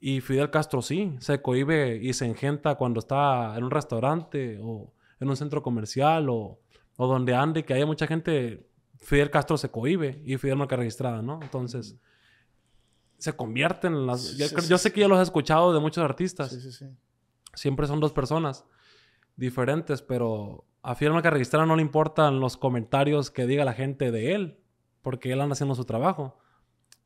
Y Fidel Castro sí, se cohíbe y se engenta cuando está en un restaurante o en un centro comercial o, o donde ande, que haya mucha gente, Fidel Castro se cohíbe y Fidel Marca Registrada, ¿no? Entonces se convierten en las... yo, sé que ya los he escuchado de muchos artistas. Siempre son dos personas diferentes, pero afirma que a no le importan los comentarios que diga la gente de él, porque él anda haciendo su trabajo.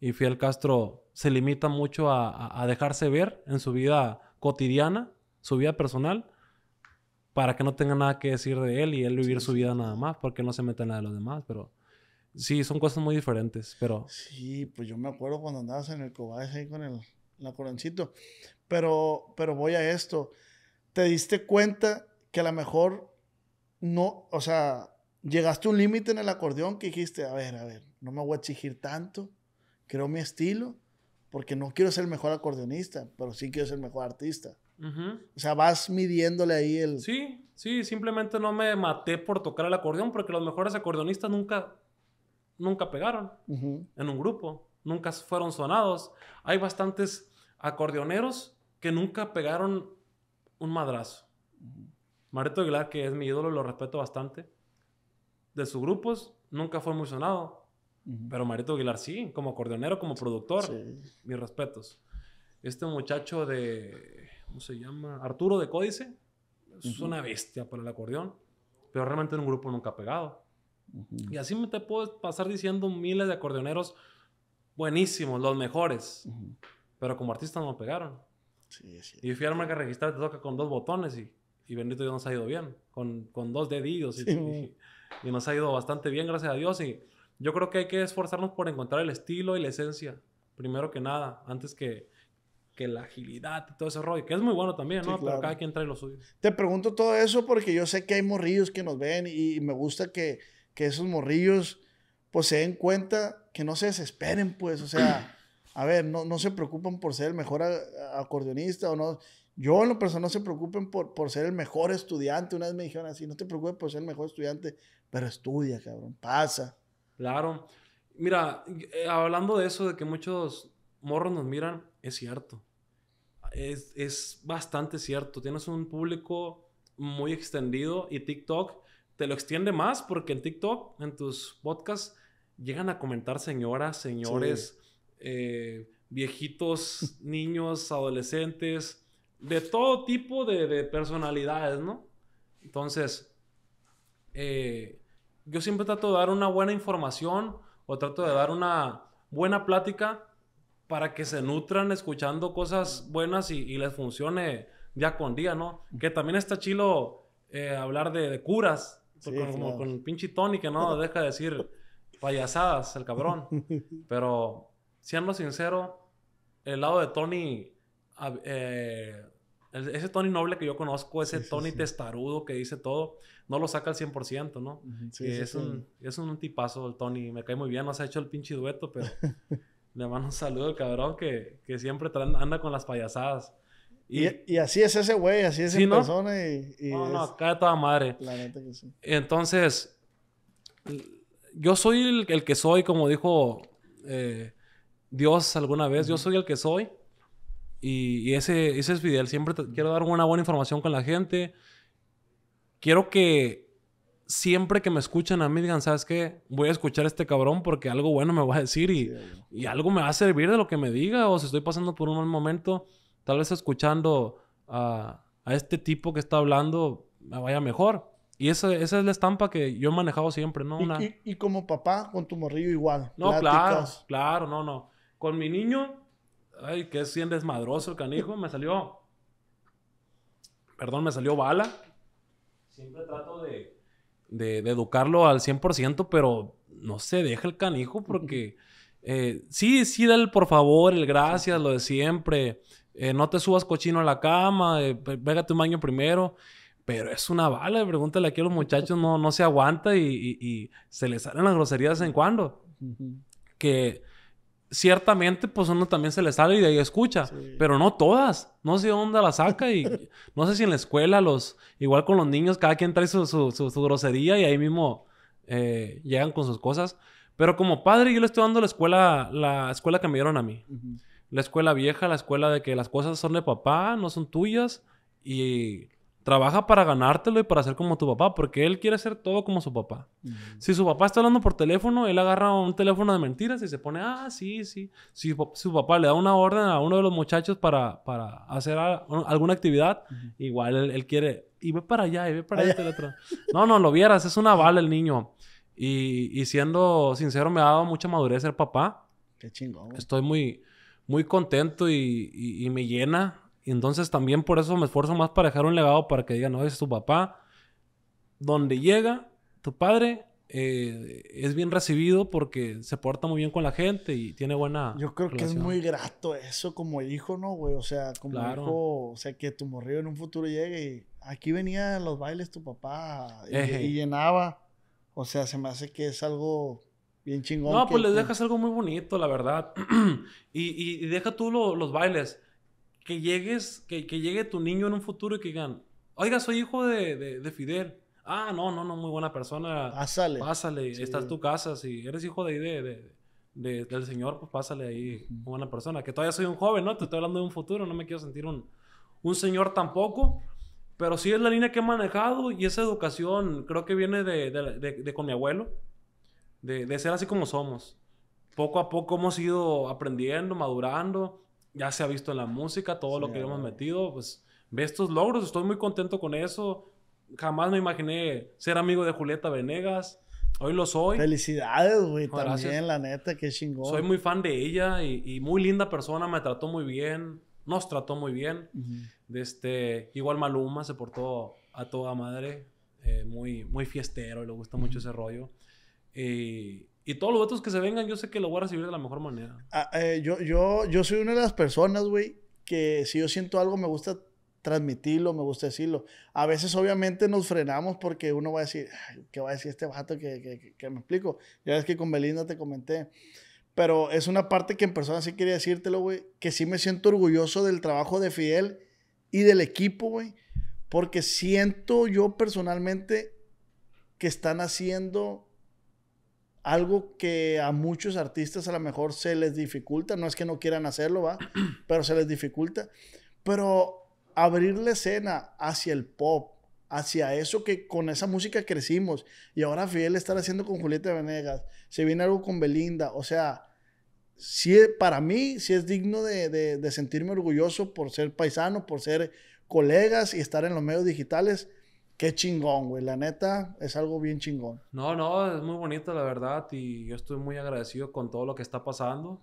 Y Fidel Castro se limita mucho a, dejarse ver en su vida cotidiana, su vida personal, para que no tenga nada que decir de él y él vivir su vida nada más, porque no se mete en la de los demás, pero... Sí, son cosas muy diferentes, pero... Sí, pues yo me acuerdo cuando andabas en el cobayas ahí con el la Pero, pero voy a esto. ¿Te diste cuenta que a lo mejor no, o sea, llegaste un límite en el acordeón que dijiste, a ver, a ver, no me voy a exigir tanto, creo mi estilo, porque no quiero ser el mejor acordeonista, pero sí quiero ser el mejor artista. O sea, vas midiéndole ahí el... Sí, sí, simplemente no me maté por tocar el acordeón, porque los mejores acordeonistas nunca nunca pegaron en un grupo, nunca fueron sonados. Hay bastantes acordeoneros que nunca pegaron un madrazo. Marito Aguilar, que es mi ídolo, lo respeto bastante. De sus grupos, nunca fue muy sonado. Pero Marito Aguilar sí, como acordeonero, como productor. Mis respetos. Este muchacho de. ¿Cómo se llama? Arturo de Códice. Es una bestia para el acordeón. Pero realmente en un grupo nunca ha pegado. Y así me te puedo pasar diciendo miles de acordeoneros buenísimos, los mejores. Pero como artistas no pegaron. Y fui a registrar, te toca con dos botones y, y bendito Dios nos ha ido bien. Con, con dos dedillos. y, y, nos ha ido bastante bien, gracias a Dios. Y yo creo que hay que esforzarnos por encontrar el estilo y la esencia. Primero que nada, antes que, que la agilidad y todo ese rollo, que es muy bueno también, ¿no? Pero cada quien trae lo suyo. Te pregunto todo eso porque yo sé que hay morrillos que nos ven y me gusta que que esos morrillos pues se den cuenta que no se desesperen, pues, o sea, a ver, no, no se preocupen por ser el mejor acordeonista o no. Yo en lo personal no se preocupen por, por ser el mejor estudiante. Una vez me dijeron así, no te preocupes por ser el mejor estudiante, pero estudia, cabrón, pasa. Claro. Mira, eh, hablando de eso, de que muchos morros nos miran, es cierto. Es, es, bastante cierto. Tienes un público muy extendido y TikTok te lo extiende más porque en TikTok, en tus podcasts, llegan a comentar señoras, señores, eh, viejitos, niños, adolescentes, de todo tipo de, personalidades, ¿no? Entonces, eh, yo siempre trato de dar una buena información o trato de dar una buena plática para que se nutran escuchando cosas buenas y, les funcione día con día, ¿no? Que también está chilo eh, hablar de, curas, con, el Como pinche Tony que no deja de decir payasadas, el cabrón. Pero, siendo sincero, el lado de Tony, ah, eh, ese Tony noble que yo conozco, ese Tony testarudo que dice todo, no lo saca al 100%, ¿no? es, Un, es un tipazo el Tony, me cae muy bien, se ha hecho el pinche dueto, pero le mando un saludo al cabrón que, que siempre anda con las payasadas. Y, y, así es ese güey, así es esa persona. Y, y no, no, toda madre. La neta que sí. Entonces, yo soy el, que soy, como dijo eh, Dios alguna vez, yo soy el que soy. Y, ese, ese es Fidel. Siempre quiero dar una buena información con la gente. Quiero que siempre que me escuchen a mí digan, ¿sabes qué? Voy a escuchar a este cabrón porque algo bueno me va a decir y, y algo me va a servir de lo que me diga o si estoy pasando por un mal momento Tal vez escuchando a, este tipo que está hablando me vaya mejor. Y esa, es la estampa que yo he manejado siempre, ¿no? Y, como papá, con tu morrillo igual. No, claro, claro, no, no. Con mi niño, ay, que es bien desmadroso el canijo, me salió. Perdón, me salió bala. Siempre trato de, educarlo al 100%, pero no sé, deja el canijo porque. Eh, sí, sí, dale el por favor, el gracias, lo de siempre. Eh, no te subas cochino a la cama, eh, pégate un baño primero. Pero es una bala, pregúntale aquí a los muchachos, no, no se aguanta y, se les salen las groserías de vez en cuando. Que ciertamente, pues uno también se le sale y de ahí escucha, pero no todas. No sé dónde la saca y no sé si en la escuela, los igual con los niños, cada quien trae su, grosería y ahí mismo eh, llegan con sus cosas. Pero como padre, yo le estoy dando la escuela, la escuela que me dieron a mí la escuela vieja, la escuela de que las cosas son de papá, no son tuyas y trabaja para ganártelo y para ser como tu papá, porque él quiere ser todo como su papá. Si su papá está hablando por teléfono, él agarra un teléfono de mentiras y se pone, ah, sí, sí. Si su papá le da una orden a uno de los muchachos para, hacer alguna actividad, igual él, quiere, y ve para allá, y ve para allá. No, no, lo vieras, es una bala el niño. Y, siendo sincero, me ha dado mucha madurez ser papá. Qué chingón. Estoy muy muy contento y, me llena. Y entonces también por eso me esfuerzo más para dejar un legado para que digan, no, es tu papá. Donde llega tu padre eh, es bien recibido porque se porta muy bien con la gente y tiene buena. Yo creo que es muy grato eso como hijo, ¿no, güey? O sea, como hijo, o sea, que tu morrido en un futuro llegue y aquí venía a los bailes tu papá y llenaba. O sea, se me hace que es algo bien chingón. No, pues les dejas algo muy bonito, la verdad. y, y, deja tú los bailes. Que llegues, que, que, llegue tu niño en un futuro y que digan, oiga, soy hijo de, de, Fidel. Ah, no, no, no, muy buena persona. Pásale. Pásale, sí. estás tu casa. Si eres hijo de ahí de, de, del Señor, pues pásale ahí, buena persona. Que todavía soy un joven, ¿no? Te estoy hablando de un futuro, no me quiero sentir un, un señor tampoco. Pero sí es la línea que he manejado y esa educación creo que viene de, de, de con mi abuelo de, ser así como somos. Poco a poco hemos ido aprendiendo, madurando, ya se ha visto en la música, todo lo que hemos metido, pues ve estos logros, estoy muy contento con eso. Jamás me imaginé ser amigo de Julieta Venegas. Hoy lo soy. Felicidades, güey, también, la neta, que chingón. Soy muy fan de ella y, muy linda persona, me trató muy bien, nos trató muy bien. de este, igual Maluma se portó a toda madre, eh, muy, muy fiestero, y le gusta mucho ese rollo y todos los otros que se vengan, yo sé que lo voy a recibir de la mejor manera. Ah, eh, yo, yo, yo soy una de las personas, güey, que si yo siento algo me gusta transmitirlo, me gusta decirlo. A veces obviamente nos frenamos porque uno va a decir, ¿qué va a decir este vato que, que, que me explico? Ya es que con Belinda te comenté. Pero es una parte que en persona sí quería decírtelo, güey, que sí me siento orgulloso del trabajo de Fidel y del equipo, güey, porque siento yo personalmente que están haciendo algo que a muchos artistas a lo mejor se les dificulta, no es que no quieran hacerlo, va, pero se les dificulta. Pero abrir la escena hacia el pop, hacia eso que con esa música crecimos y ahora Fidel estar haciendo con Julieta Venegas, se viene algo con Belinda, o sea, sí, para mí sí es digno de, de, de sentirme orgulloso por ser paisano, por ser colegas y estar en los medios digitales Qué chingón, güey. La neta es algo bien chingón. No, no, es muy bonito, la verdad. Y yo estoy muy agradecido con todo lo que está pasando.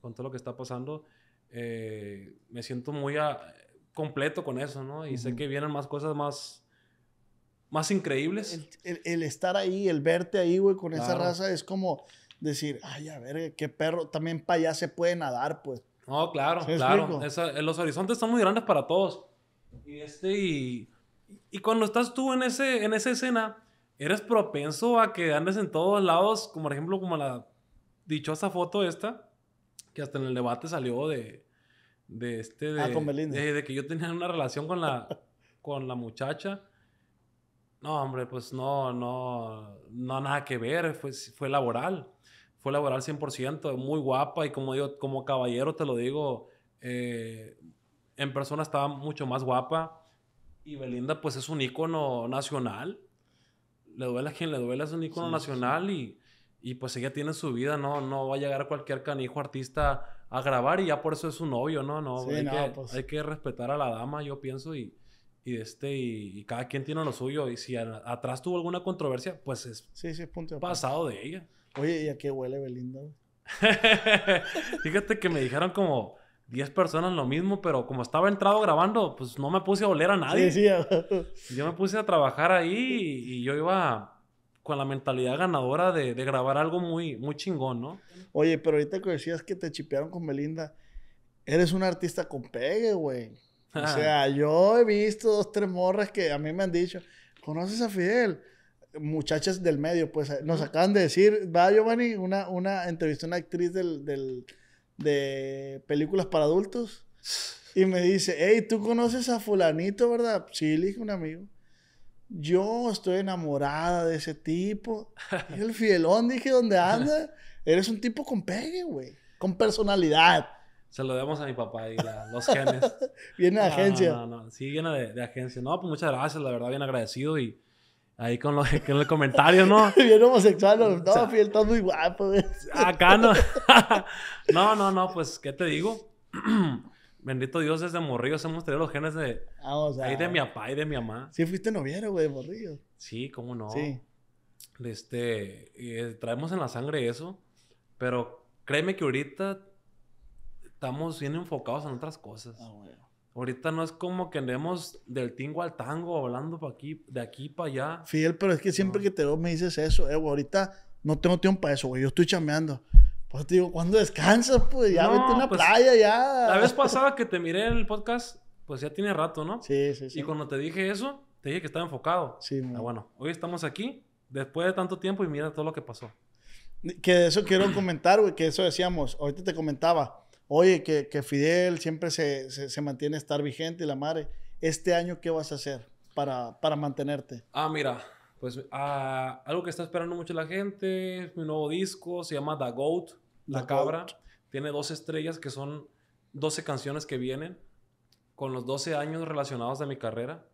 Con todo lo que está pasando. Eh, me siento muy ah, completo con eso, ¿no? Y sé que vienen más cosas más, más increíbles. El, estar ahí, el verte ahí, güey, con esa raza es como decir, ay, a ver, qué perro. También para allá se puede nadar, pues. No, claro, claro. los horizontes son muy grandes para todos. Y este, y y cuando estás tú en, ese, en esa escena, eres propenso a que andes en todos lados, como por ejemplo, como la dichosa foto esta, que hasta en el debate salió de, de este, ah, de, De, que yo tenía una relación con la, con la muchacha. No, hombre, pues no, no, no, nada que ver, fue, fue laboral, fue laboral 100%, muy guapa y como digo, como caballero te lo digo, eh, en persona estaba mucho más guapa y Belinda, pues es un ícono nacional. Le duele a quien le duele, es un icono nacional Y, pues ella tiene su vida, ¿no? No va a llegar cualquier canijo artista a grabar y ya por eso es su novio, ¿no? No, hay, que, pues. hay, que, respetar a la dama, yo pienso, y, y este, y, cada quien tiene lo suyo. Y si atrás tuvo alguna controversia, pues es, pasado de ella. Oye, ¿y a qué huele Belinda? Fíjate que me dijeron como 10 personas lo mismo, pero como estaba entrado grabando, pues no me puse a oler a nadie. yo me puse a trabajar ahí y, yo iba con la mentalidad ganadora de, grabar algo muy, muy chingón, ¿no? Oye, pero ahorita que decías que te chipearon con Melinda, eres un artista con pegue, güey. O ah. sea, yo he visto dos, tres morras que a mí me han dicho, ¿conoces a Fidel? Muchachas del medio, pues nos acaban de decir, va Giovanni, una, una entrevista a una actriz del de películas para adultos. Y me dice, hey, ¿tú conoces a fulanito, verdad? Sí, le dije un amigo. Yo estoy enamorada de ese tipo. el fielón, dije, ¿dónde anda? Eres un tipo con pegue, güey. Con personalidad. Se lo damos a mi papá y los genes. viene de agencia. No, no, sí, viene de, de, agencia. No, pues muchas gracias, la verdad, bien agradecido y Ahí con los, con los comentarios, ¿no? Bien homosexual, no, fiel, todo muy guapo. Acá no. no, no, no, pues, ¿qué te digo? Bendito Dios, desde morrillo hemos tenido los genes de... Ah, ahí de mi papá y de mi mamá. Sí, fuiste noviero, güey, de morrillo. Sí, cómo no. Sí. Este, eh, traemos en la sangre eso, pero créeme que ahorita estamos bien enfocados en otras cosas. Ah, güey. Ahorita no es como que andemos del tingo al tango, hablando pa aquí, de aquí para allá. fiel pero es que siempre que te veo me dices eso, eh, güey, ahorita no tengo tiempo para eso, güey, yo estoy chambeando. Pues te digo, ¿cuándo descansas? Pues ya vete a una pues, playa, ya. La vez pasada que te miré en el podcast, pues ya tiene rato, ¿no? Sí, sí, sí. Y cuando te dije eso, te dije que estaba enfocado. Sí, ah, bueno, hoy estamos aquí, después de tanto tiempo, y mira todo lo que pasó. Que eso quiero comentar, güey, que eso decíamos, ahorita te comentaba oye, que, Fidel siempre se, mantiene estar vigente y la madre, este año, ¿qué vas a hacer para, para mantenerte? Ah, mira, pues ah, algo que está esperando mucho la gente, mi nuevo disco, se llama The Goat, La, Cabra. Tiene dos estrellas que son 12 canciones que vienen con los 12 años relacionados de mi carrera.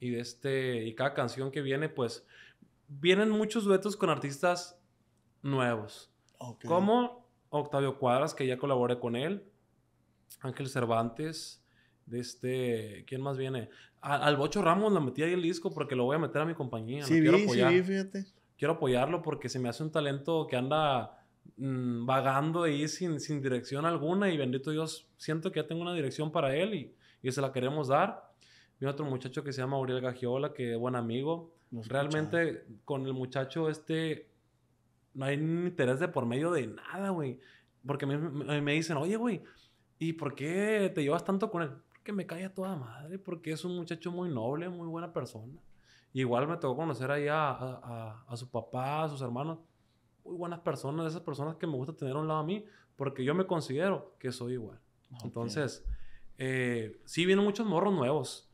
Y, de este, y cada canción que viene, pues, vienen muchos duetos con artistas nuevos. Okay. Como Octavio Cuadras, que ya colaboré con él, Ángel Cervantes, de este, ¿quién más viene? al Bocho Ramos lo metí ahí el disco porque lo voy a meter a mi compañía. Sí, quiero sí, fíjate. Quiero apoyarlo porque se me hace un talento que anda mm, vagando ahí sin, dirección alguna y bendito Dios, siento que ya tengo una dirección para él y, y se la queremos dar. Vi otro muchacho que se llama Uriel Gagiola, que buen amigo. Realmente con el muchacho este no hay interés de por medio de nada, güey. Porque a mí me dicen, oye, güey, ¿y por qué te llevas tanto con él? Porque me cae a toda madre, porque es un muchacho muy noble, muy buena persona. igual me tocó conocer ahí a, a, a, su papá, a sus hermanos. Muy buenas personas, esas personas que me gusta tener a un lado a mí, porque yo me considero que soy igual. Entonces, eh, sí vienen muchos morros nuevos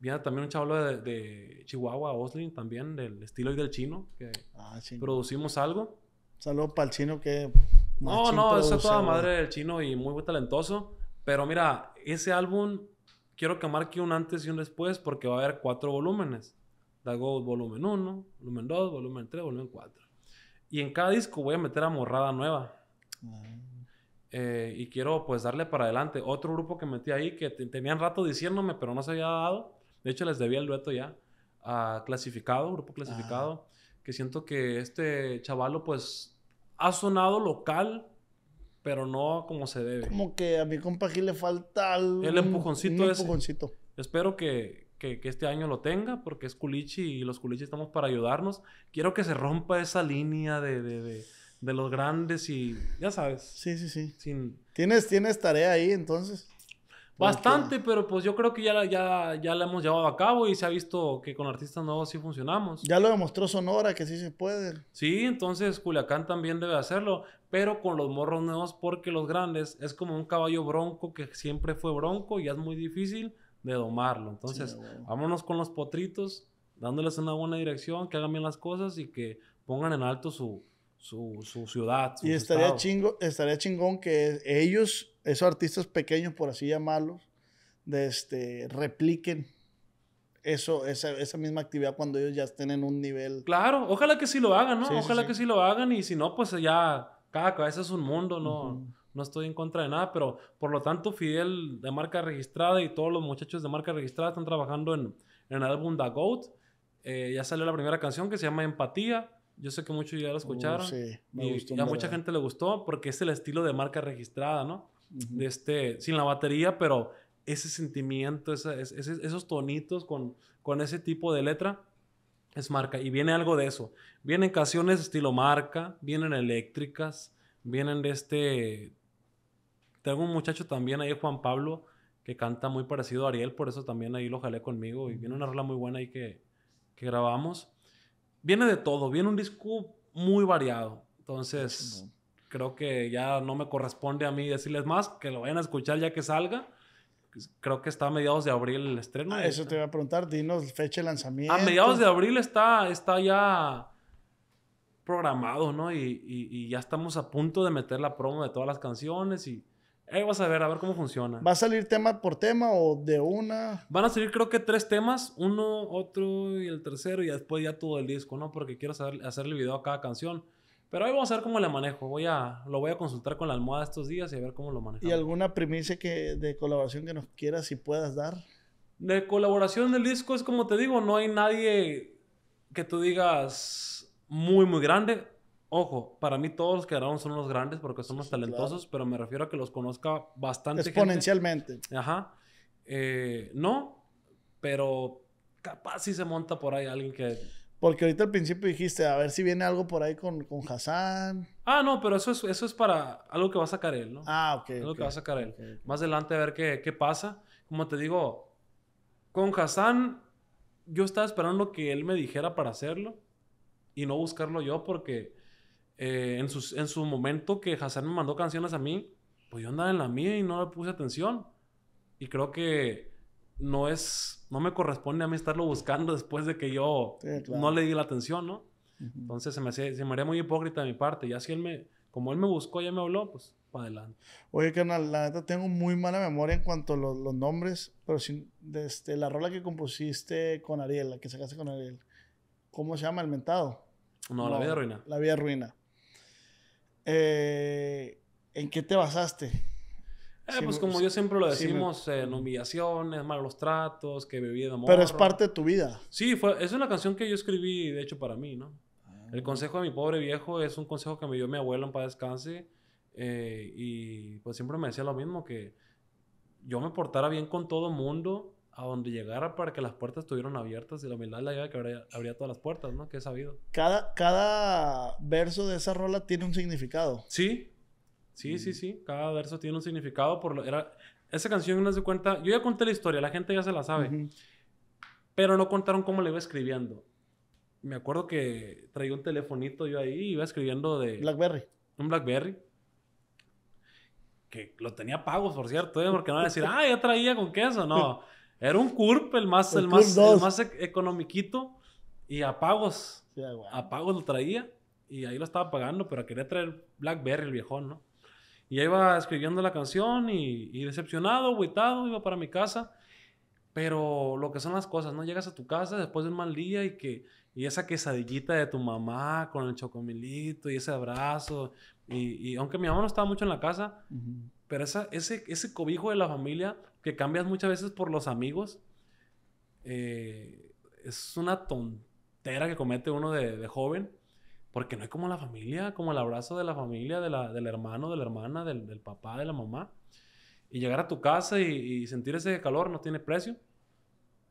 Viene también un chablo de, Chihuahua, Oslin, también, del estilo y del chino, que ah, producimos algo. Saludos para el chino que... No, no, es toda madre del chino y muy, talentoso. Pero mira, ese álbum quiero que marque un antes y un después porque va a haber cuatro volúmenes. The Gold volumen 1, volumen 2, volumen 3, volumen 4. Y en cada disco voy a meter a morrada nueva. Ah. Eh, y quiero pues darle para adelante. Otro grupo que metí ahí que tenían rato diciéndome, pero no se había dado, de hecho, les debía el dueto ya a Clasificado, Grupo Clasificado, que siento que este chavalo, pues, ha sonado local, pero no como se debe. Como que a mi compa aquí le falta algo. El empujoncito un empujoncito. Espero que, que, este año lo tenga, porque es culichi y los culichi estamos para ayudarnos. Quiero que se rompa esa línea de, de, de, de los grandes y ya sabes. Sí, sí, sí. ¿Tienes, tienes tarea ahí entonces. Bastante, pero pues yo creo que ya, ya, ya la hemos llevado a cabo y se ha visto que con artistas nuevos sí funcionamos. Ya lo demostró Sonora, que sí se puede. Sí, entonces Culiacán también debe hacerlo, pero con los morros nuevos, porque los grandes es como un caballo bronco que siempre fue bronco y es muy difícil de domarlo. Entonces, vámonos con los potritos, dándoles una buena dirección, que hagan bien las cosas y que pongan en alto su, su, su ciudad. y estaría, chingo, estaría chingón que ellos, esos artistas pequeños, por así llamarlos, de este, repliquen eso, esa, esa, misma actividad cuando ellos ya estén en un nivel. Claro, ojalá que sí lo hagan, ¿no? ojalá que sí lo hagan y si no, pues ya cada cabeza es un mundo, ¿no? No estoy en contra de nada, pero por lo tanto Fidel de marca registrada y todos los muchachos de marca registrada están trabajando en, el álbum The Goat. Eh, ya salió la primera canción que se llama Empatía. Yo sé que muchos ya lo oh, escucharon. y, a mucha gente le gustó porque es el estilo de marca registrada, ¿no? de este, sin la batería, pero ese sentimiento, esos tonitos con, con ese tipo de letra es marca. Y viene algo de eso. Vienen canciones estilo marca, vienen eléctricas, vienen de este... Tengo un muchacho también ahí, Juan Pablo, que canta muy parecido a Ariel, por eso también ahí lo jalé conmigo. Y viene una rola muy buena ahí que, que grabamos viene de todo, viene un disco muy variado. Entonces, creo que ya no me corresponde a mí decirles más, que lo vayan a escuchar ya que salga. Pues, creo que está a mediados de abril el estreno. Ah, eso te iba a preguntar, dinos fecha de lanzamiento. A mediados de abril está, está ya programado, ¿no? y, ya estamos a punto de meter la promo de todas las canciones y Ahí vas a ver, a ver cómo funciona. ¿Va a salir tema por tema o de una? Van a salir creo que tres temas, uno, otro y el tercero y después ya todo el disco, ¿no? Porque quiero hacer, hacerle video a cada canción. Pero ahí vamos a ver cómo le manejo. Voy a, lo voy a consultar con la almohada estos días y a ver cómo lo manejo. ¿Y alguna primicia que, de colaboración que nos quieras y puedas dar? De colaboración del disco es como te digo, no hay nadie que tú digas muy, muy grande Ojo, para mí todos los que ganaron son los grandes porque son los talentosos, pero me refiero a que los conozca bastante. Exponencialmente. Ajá. Eh, no, pero capaz si se monta por ahí alguien que... Porque ahorita al principio dijiste, a ver si viene algo por ahí con, Hassan. Ah, no, pero eso es, eso es para algo que va a sacar él, ¿no? Ah, ok. Algo que va a sacar él. Más adelante a ver qué, qué pasa. Como te digo, con Hassan yo estaba esperando que él me dijera para hacerlo y no buscarlo yo porque eh, en, sus, en su momento que Hassan me mandó canciones a mí, pues yo andaba en la mía y no le puse atención. Y creo que no es, no me corresponde a mí estarlo buscando después de que yo no le di la atención, ¿no? Entonces se me, hacía se me haría muy hipócrita de mi parte. y así él me, como él me buscó, ya me habló, pues para adelante. Oye, que la neta tengo muy mala memoria en cuanto a los, nombres, pero sin, este, la rola que compusiste con Ariel, la que sacaste con Ariel, ¿cómo se llama? El mentado. No, no la vida ruina. La vida ruina. Eh, ¿en qué te basaste? Eh, pues como yo siempre lo decimos, en humillaciones, malos tratos, que bebida de amor. Pero es parte de tu vida. Sí, fue, es una canción que yo escribí, de hecho, para mí, ¿no? Ah. El consejo de mi pobre viejo es un consejo que me dio mi abuelo en paz descanse. Eh, y pues siempre me decía lo mismo, que yo me portara bien con todo mundo, a donde llegara para que las puertas estuvieran abiertas y la humildad la llave que abría, todas las puertas, ¿no? Que he sabido. Cada, cada verso de esa rola tiene un significado. Sí, sí, mm. sí, sí. Cada verso tiene un significado. Por lo, era, esa canción no se cuenta. Yo ya conté la historia, la gente ya se la sabe. Pero no contaron cómo le iba escribiendo. Me acuerdo que traía un telefonito yo ahí y iba escribiendo de. Blackberry. Un Blackberry que lo tenía pagos, por cierto, ¿eh? porque no iba a decir, ah, ya traía con queso, no. Era un CURP, el más, el, más, el más e, Y a pagos. A pagos lo traía. Y ahí lo estaba pagando, pero quería traer Blackberry, el viejón, ¿no? Y ahí iba escribiendo la canción y, decepcionado, agüitado, iba para mi casa. Pero lo que son las cosas, ¿no? Llegas a tu casa después de un mal día y que... Y esa quesadillita de tu mamá con el chocomilito y ese abrazo. Y, aunque mi mamá no estaba mucho en la casa, pero esa, ese, ese cobijo de la familia que cambias muchas veces por los amigos, eh, es una tontera que comete uno de, joven, porque no hay como la familia, como el abrazo de la familia, la, del hermano, de la hermana, del, papá, de la mamá. Y llegar a tu casa y, sentir ese calor no tiene precio.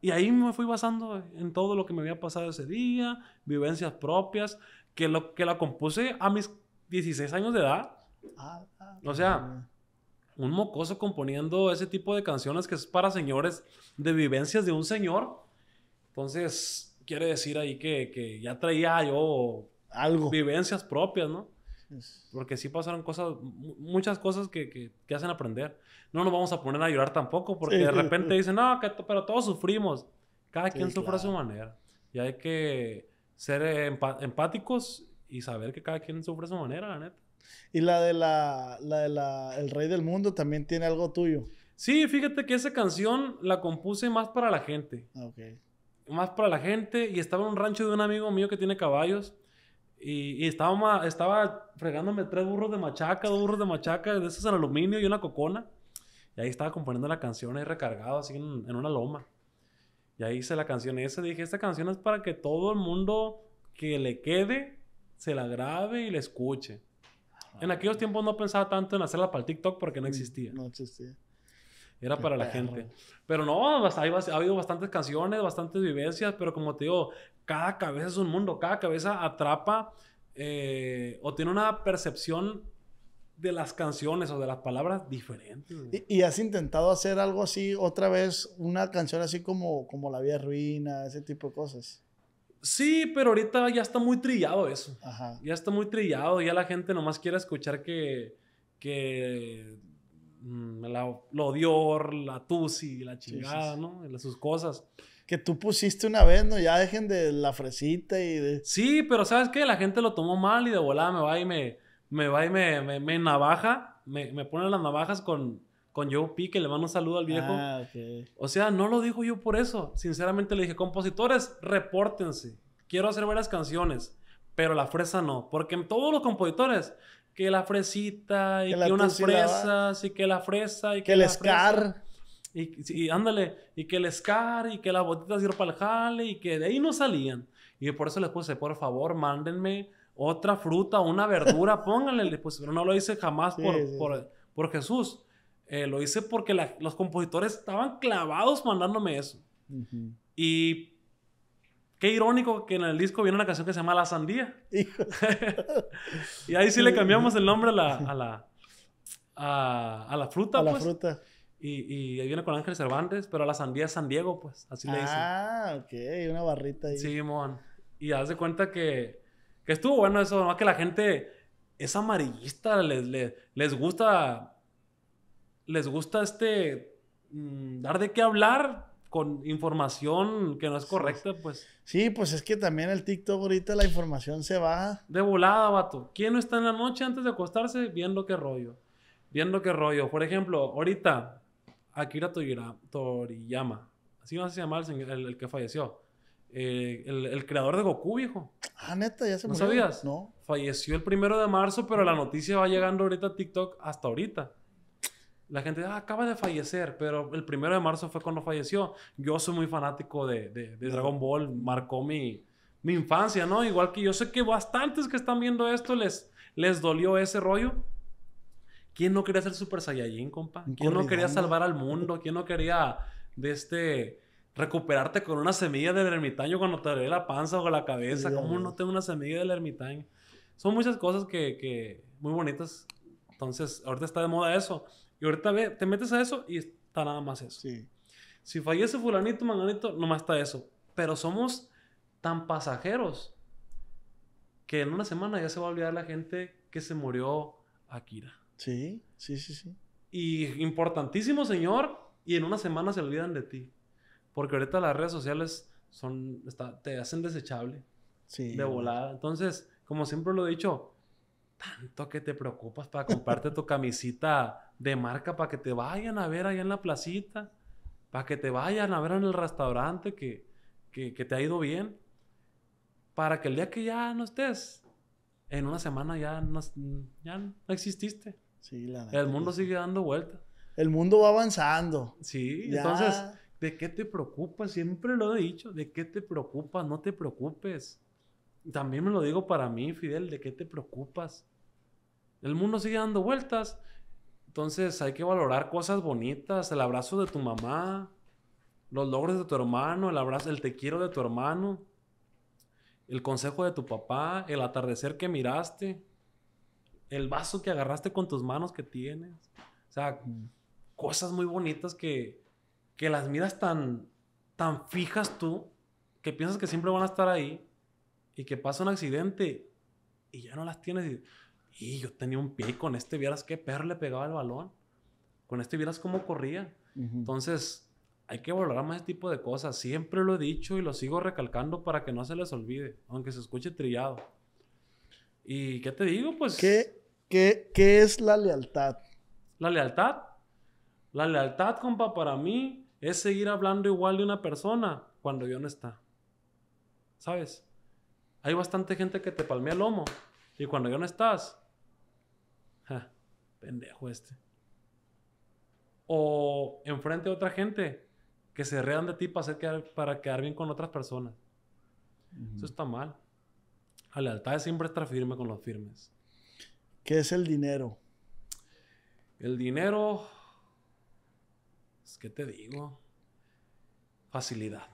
Y ahí me fui basando en todo lo que me había pasado ese día, vivencias propias, que lo que la compuse a mis 16 años de edad. Ah, ah, o sea, ah un mocoso componiendo ese tipo de canciones que es para señores de vivencias de un señor. Entonces, quiere decir ahí que, ya traía yo algo. Vivencias propias, ¿no? Porque sí pasaron cosas, muchas cosas que, que, hacen aprender. No nos vamos a poner a llorar tampoco, porque de repente dicen, no, pero todos sufrimos. Cada quien sufre a su manera. Y hay que ser empáticos y saber que cada quien sufre a su manera, la neta. Y la de la, la de El Rey del Mundo también tiene algo tuyo. Sí, fíjate que esa canción la compuse más para la gente. Ah, más para la gente y estaba en un rancho de un amigo mío que tiene caballos y, estaba, estaba fregándome tres burros de machaca, dos burros de machaca, de esos en aluminio y una cocona. Y ahí estaba componiendo la canción ahí recargado así en, en una loma. Y ahí hice la canción esa. Dije, esta canción es para que todo el mundo que le quede se la grabe y la escuche. En aquellos tiempos no pensaba tanto en hacerla para el TikTok porque no mm, existía. No existía. Era para la gente. Pero no, ha habido bastantes canciones, bastantes vivencias, pero como te digo, cada cabeza es un mundo, cada cabeza atrapa eh, o tiene una percepción de las canciones o de las palabras diferentes. ¿Y, has intentado hacer algo así otra vez, una canción así como, como La Vía Ruina, ese tipo de cosas? Sí, pero ahorita ya está muy trillado eso. Ajá. Ya está muy trillado. Ya la gente nomás quiere escuchar que. que mm, la, lo Dior, la Tusi, la chingada, ¿no? Sus cosas. Que tú pusiste una vez, ¿no? Ya dejen de la fresita y de. Sí, pero ¿sabes qué? La gente lo tomó mal y de volada me va y me. Me va y me, me, navaja. Me, me ponen las navajas con, con Joe P, que le mando un saludo al viejo. Ah, o sea, no lo dijo yo por eso. Sinceramente le dije, compositores, repórtense. Quiero hacer varias canciones, pero la fresa no. Porque todos los compositores, que la fresita, y que, unas fresas, y que la fresa, y que, el scar. y, y, ándale, y que el scar, y que las botitas ir para el jale, y que de ahí no salían. Y por eso les puse, por favor, mándenme otra fruta, una verdura, pónganle. pero no lo hice jamás por, por, por Jesús eh, lo hice porque los compositores estaban clavados mandándome eso. Y qué irónico que en el disco viene una canción que se llama La Sandía. y ahí sí le cambiamos el nombre a la, a la, a, la fruta. A la pues. fruta. Y, ahí viene con Ángel Cervantes, pero a la sandía San Diego, pues, así le Ah, ok, una barrita ahí. Sí, mon. Y haz de cuenta que, que estuvo bueno eso, Que la gente es amarillista, les, les gusta les gusta este mm, dar de qué hablar con información que no es correcta, pues. Sí, pues es que también el TikTok ahorita la información se va. De volada, vato. ¿Quién no está en la noche antes de acostarse viendo qué rollo? Viendo qué rollo. Por ejemplo, ahorita, Akira Toriyama. Así no se llama el, que falleció. Eh, el, creador de Goku, viejo. Ah, neta, ya se murió. ¿No sabías? No. Falleció el primero de marzo, pero la noticia va llegando ahorita a TikTok hasta ahorita la gente, ah, acaba de fallecer, pero el primero de marzo fue cuando falleció. Yo soy muy fanático de, de, Dragon Ball, marcó mi, mi, infancia, ¿no? Igual que yo sé que bastantes que están viendo esto les, les dolió ese rollo. ¿Quién no quería ser Super Saiyajin, compa? ¿Quién no quería salvar al mundo? ¿Quién no quería de este recuperarte con una semilla del ermitaño cuando te duele la panza o la cabeza? ¿Cómo no tengo una semilla del ermitaño? Son muchas cosas que, que muy bonitas. Entonces, ahorita está de moda eso. Y ahorita ve, te metes a eso y está nada más eso. Sí. Si fallece fulanito, manganito, nomás está eso. Pero somos tan pasajeros que en una semana ya se va a olvidar la gente que se murió Akira. Sí, sí, sí, sí. Y importantísimo, señor, y en una semana se olvidan de ti. Porque ahorita las redes sociales son, te hacen desechable. Sí. De volada. Entonces, como siempre lo he dicho, tanto que te preocupas para comprarte tu camisita de marca para que te vayan a ver allá en la placita, para que te vayan a ver en el restaurante que, que, te ha ido bien, para que el día que ya no estés, en una semana ya no, ya no exististe. Sí, el mundo sigue dando vueltas. El mundo va avanzando. Sí, entonces, ¿de qué te preocupas? Siempre lo he dicho, ¿de qué te preocupas? No te preocupes. También me lo digo para mí, Fidel, ¿de qué te preocupas? El mundo sigue dando vueltas entonces hay que valorar cosas bonitas, el abrazo de tu mamá, los logros de tu hermano, el abrazo, el te quiero de tu hermano, el consejo de tu papá, el atardecer que miraste, el vaso que agarraste con tus manos que tienes. O sea, cosas muy bonitas que, que las miras tan, tan fijas tú, que piensas que siempre van a estar ahí y que pasa un accidente y ya no las tienes y yo tenía un pie y con este vieras qué perro le pegaba el balón, con este vieras cómo corría. Entonces, hay que valorar más ese tipo de cosas. Siempre lo he dicho y lo sigo recalcando para que no se les olvide, aunque se escuche trillado. ¿Y qué te digo? Pues... ¿Qué, qué, qué es la lealtad? La lealtad. La lealtad, compa, para mí es seguir hablando igual de una persona cuando yo no está. ¿Sabes? Hay bastante gente que te palmea el lomo y cuando yo no estás, pendejo este. O enfrente a otra gente que se rean de ti para, hacer quedar, para quedar bien con otras personas. Eso está mal. La lealtad es siempre estar firme con los firmes. ¿Qué es el dinero? El dinero. es pues, ¿Qué te digo? Facilidad.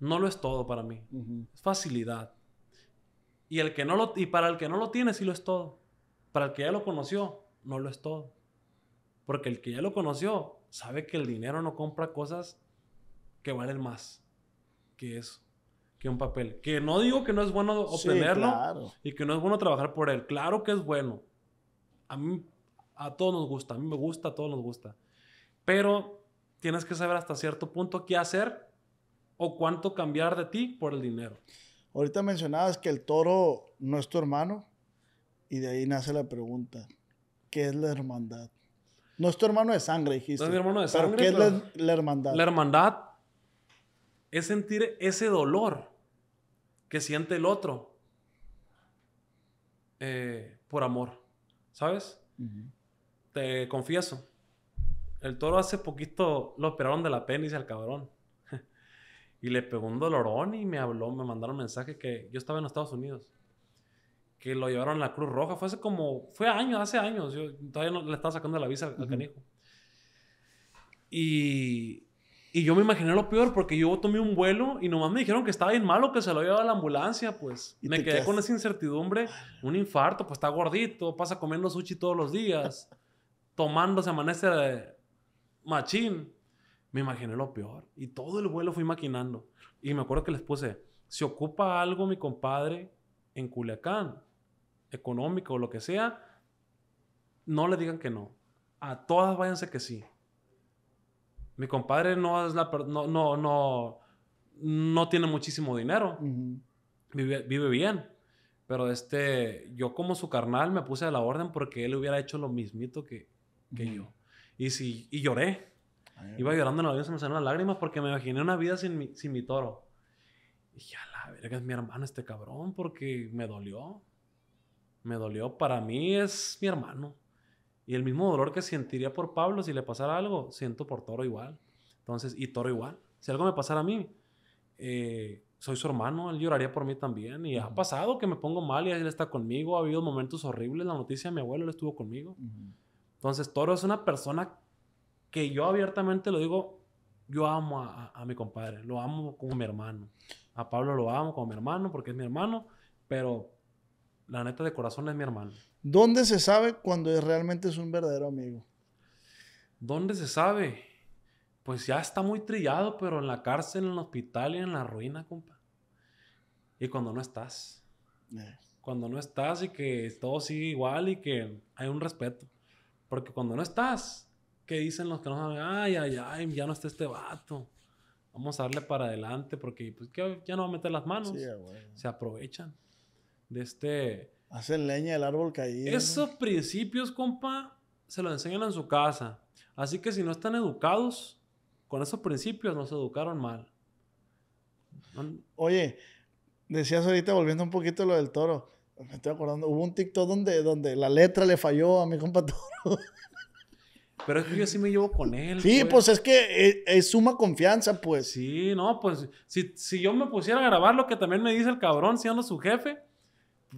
No lo es todo para mí. Es facilidad. Y, el que no lo, y para el que no lo tiene, sí lo es todo. Para el que ya lo conoció, no lo es todo. Porque el que ya lo conoció sabe que el dinero no compra cosas que valen más que eso, que un papel. Que no digo que no es bueno obtenerlo y que no es bueno trabajar por él. Claro que es bueno. A mí, a todos nos gusta, a mí me gusta, a todos nos gusta. Pero tienes que saber hasta cierto punto qué hacer o cuánto cambiar de ti por el dinero. Ahorita mencionabas que el toro no es tu hermano. Y de ahí nace la pregunta, ¿qué es la hermandad? No es tu hermano de sangre, dijiste. No es hermano sangre. ¿Qué es la, hermandad? La hermandad es sentir ese dolor que siente el otro eh, por amor, ¿sabes? Te confieso, el toro hace poquito lo operaron de la penis al cabrón. y le pegó un dolorón y me habló, me mandaron mensaje que yo estaba en Estados Unidos que lo llevaron a la Cruz Roja. Fue hace como, fue años, hace años. Yo todavía no, le estaba sacando la visa al, canijo. Y, y yo me imaginé lo peor porque yo tomé un vuelo y nomás me dijeron que estaba bien malo, que se lo llevaba a la ambulancia, pues. ¿Y me quedé con esa incertidumbre, un infarto, pues está gordito, pasa comiendo sushi todos los días, tomando, se amanece de machín. Me imaginé lo peor y todo el vuelo fui maquinando. Y me acuerdo que les puse, si ocupa algo mi compadre en Culiacán, económico o lo que sea, no le digan que no. A todas váyanse que sí. Mi compadre no es la no no no no tiene muchísimo dinero. vive, bien. Pero este, yo como su carnal me puse a la orden porque él hubiera hecho lo mismito que, yo. Y, si, y lloré. Iba llorando en la vida, se me salieron las lágrimas porque me imaginé una vida sin mi, sin toro. Y a la verga es mi hermano este cabrón porque me dolió me dolió, para mí es mi hermano. Y el mismo dolor que sentiría por Pablo si le pasara algo, siento por Toro igual. Entonces, y Toro igual. Si algo me pasara a mí, eh, soy su hermano, él lloraría por mí también. Y ha pasado que me pongo mal y él está conmigo. Ha habido momentos horribles. La noticia de mi abuelo, él estuvo conmigo. Entonces, Toro es una persona que yo abiertamente lo digo, yo amo a, a mi compadre, lo amo como mi hermano. A Pablo lo amo como mi hermano porque es mi hermano, pero la neta de corazón es mi hermano. ¿Dónde se sabe cuando realmente es un verdadero amigo? ¿Dónde se sabe? Pues ya está muy trillado, pero en la cárcel, en el hospital y en la ruina, compa. Y cuando no estás. Eh. Cuando no estás y que todo sigue igual y que hay un respeto. Porque cuando no estás, ¿qué dicen los que no saben? Ay, ay, ay, ya no está este vato. Vamos a darle para adelante porque pues, ya no va a meter las manos. Se aprovechan de este... Hacen leña del árbol caído. Esos principios, compa, se los enseñan en su casa. Así que si no están educados con esos principios, nos educaron mal. Oye, decías ahorita, volviendo un poquito lo del toro. Me estoy acordando, hubo un TikTok donde, donde la letra le falló a mi compa Toro. Pero es que yo sí me llevo con él. Sí, pues, pues es que eh, es, suma confianza, pues. Sí, no, pues si, si, yo me pusiera a grabar lo que también me dice el cabrón, siendo su jefe,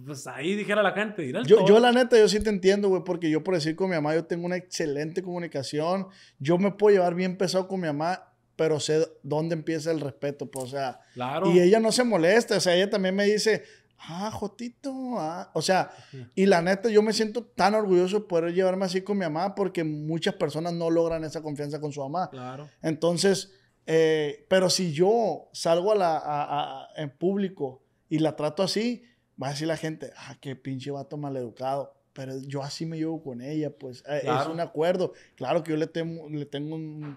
pues ahí dijera la gente, yo, yo la neta, yo sí te entiendo, güey, porque yo por decir con mi mamá, yo tengo una excelente comunicación, yo me puedo llevar bien pesado con mi mamá, pero sé dónde empieza el respeto, pues, o sea, claro. y ella no se molesta, o sea, ella también me dice, ah, Jotito, ah. o sea, y la neta, yo me siento tan orgulloso de poder llevarme así con mi mamá, porque muchas personas no logran esa confianza con su mamá. Claro. Entonces, eh, pero si yo salgo a la, a, en público y la trato así, va a decir la gente, ah, qué pinche vato maleducado. Pero yo así me llevo con ella, pues eh, es un acuerdo. Claro que yo le, le tengo un,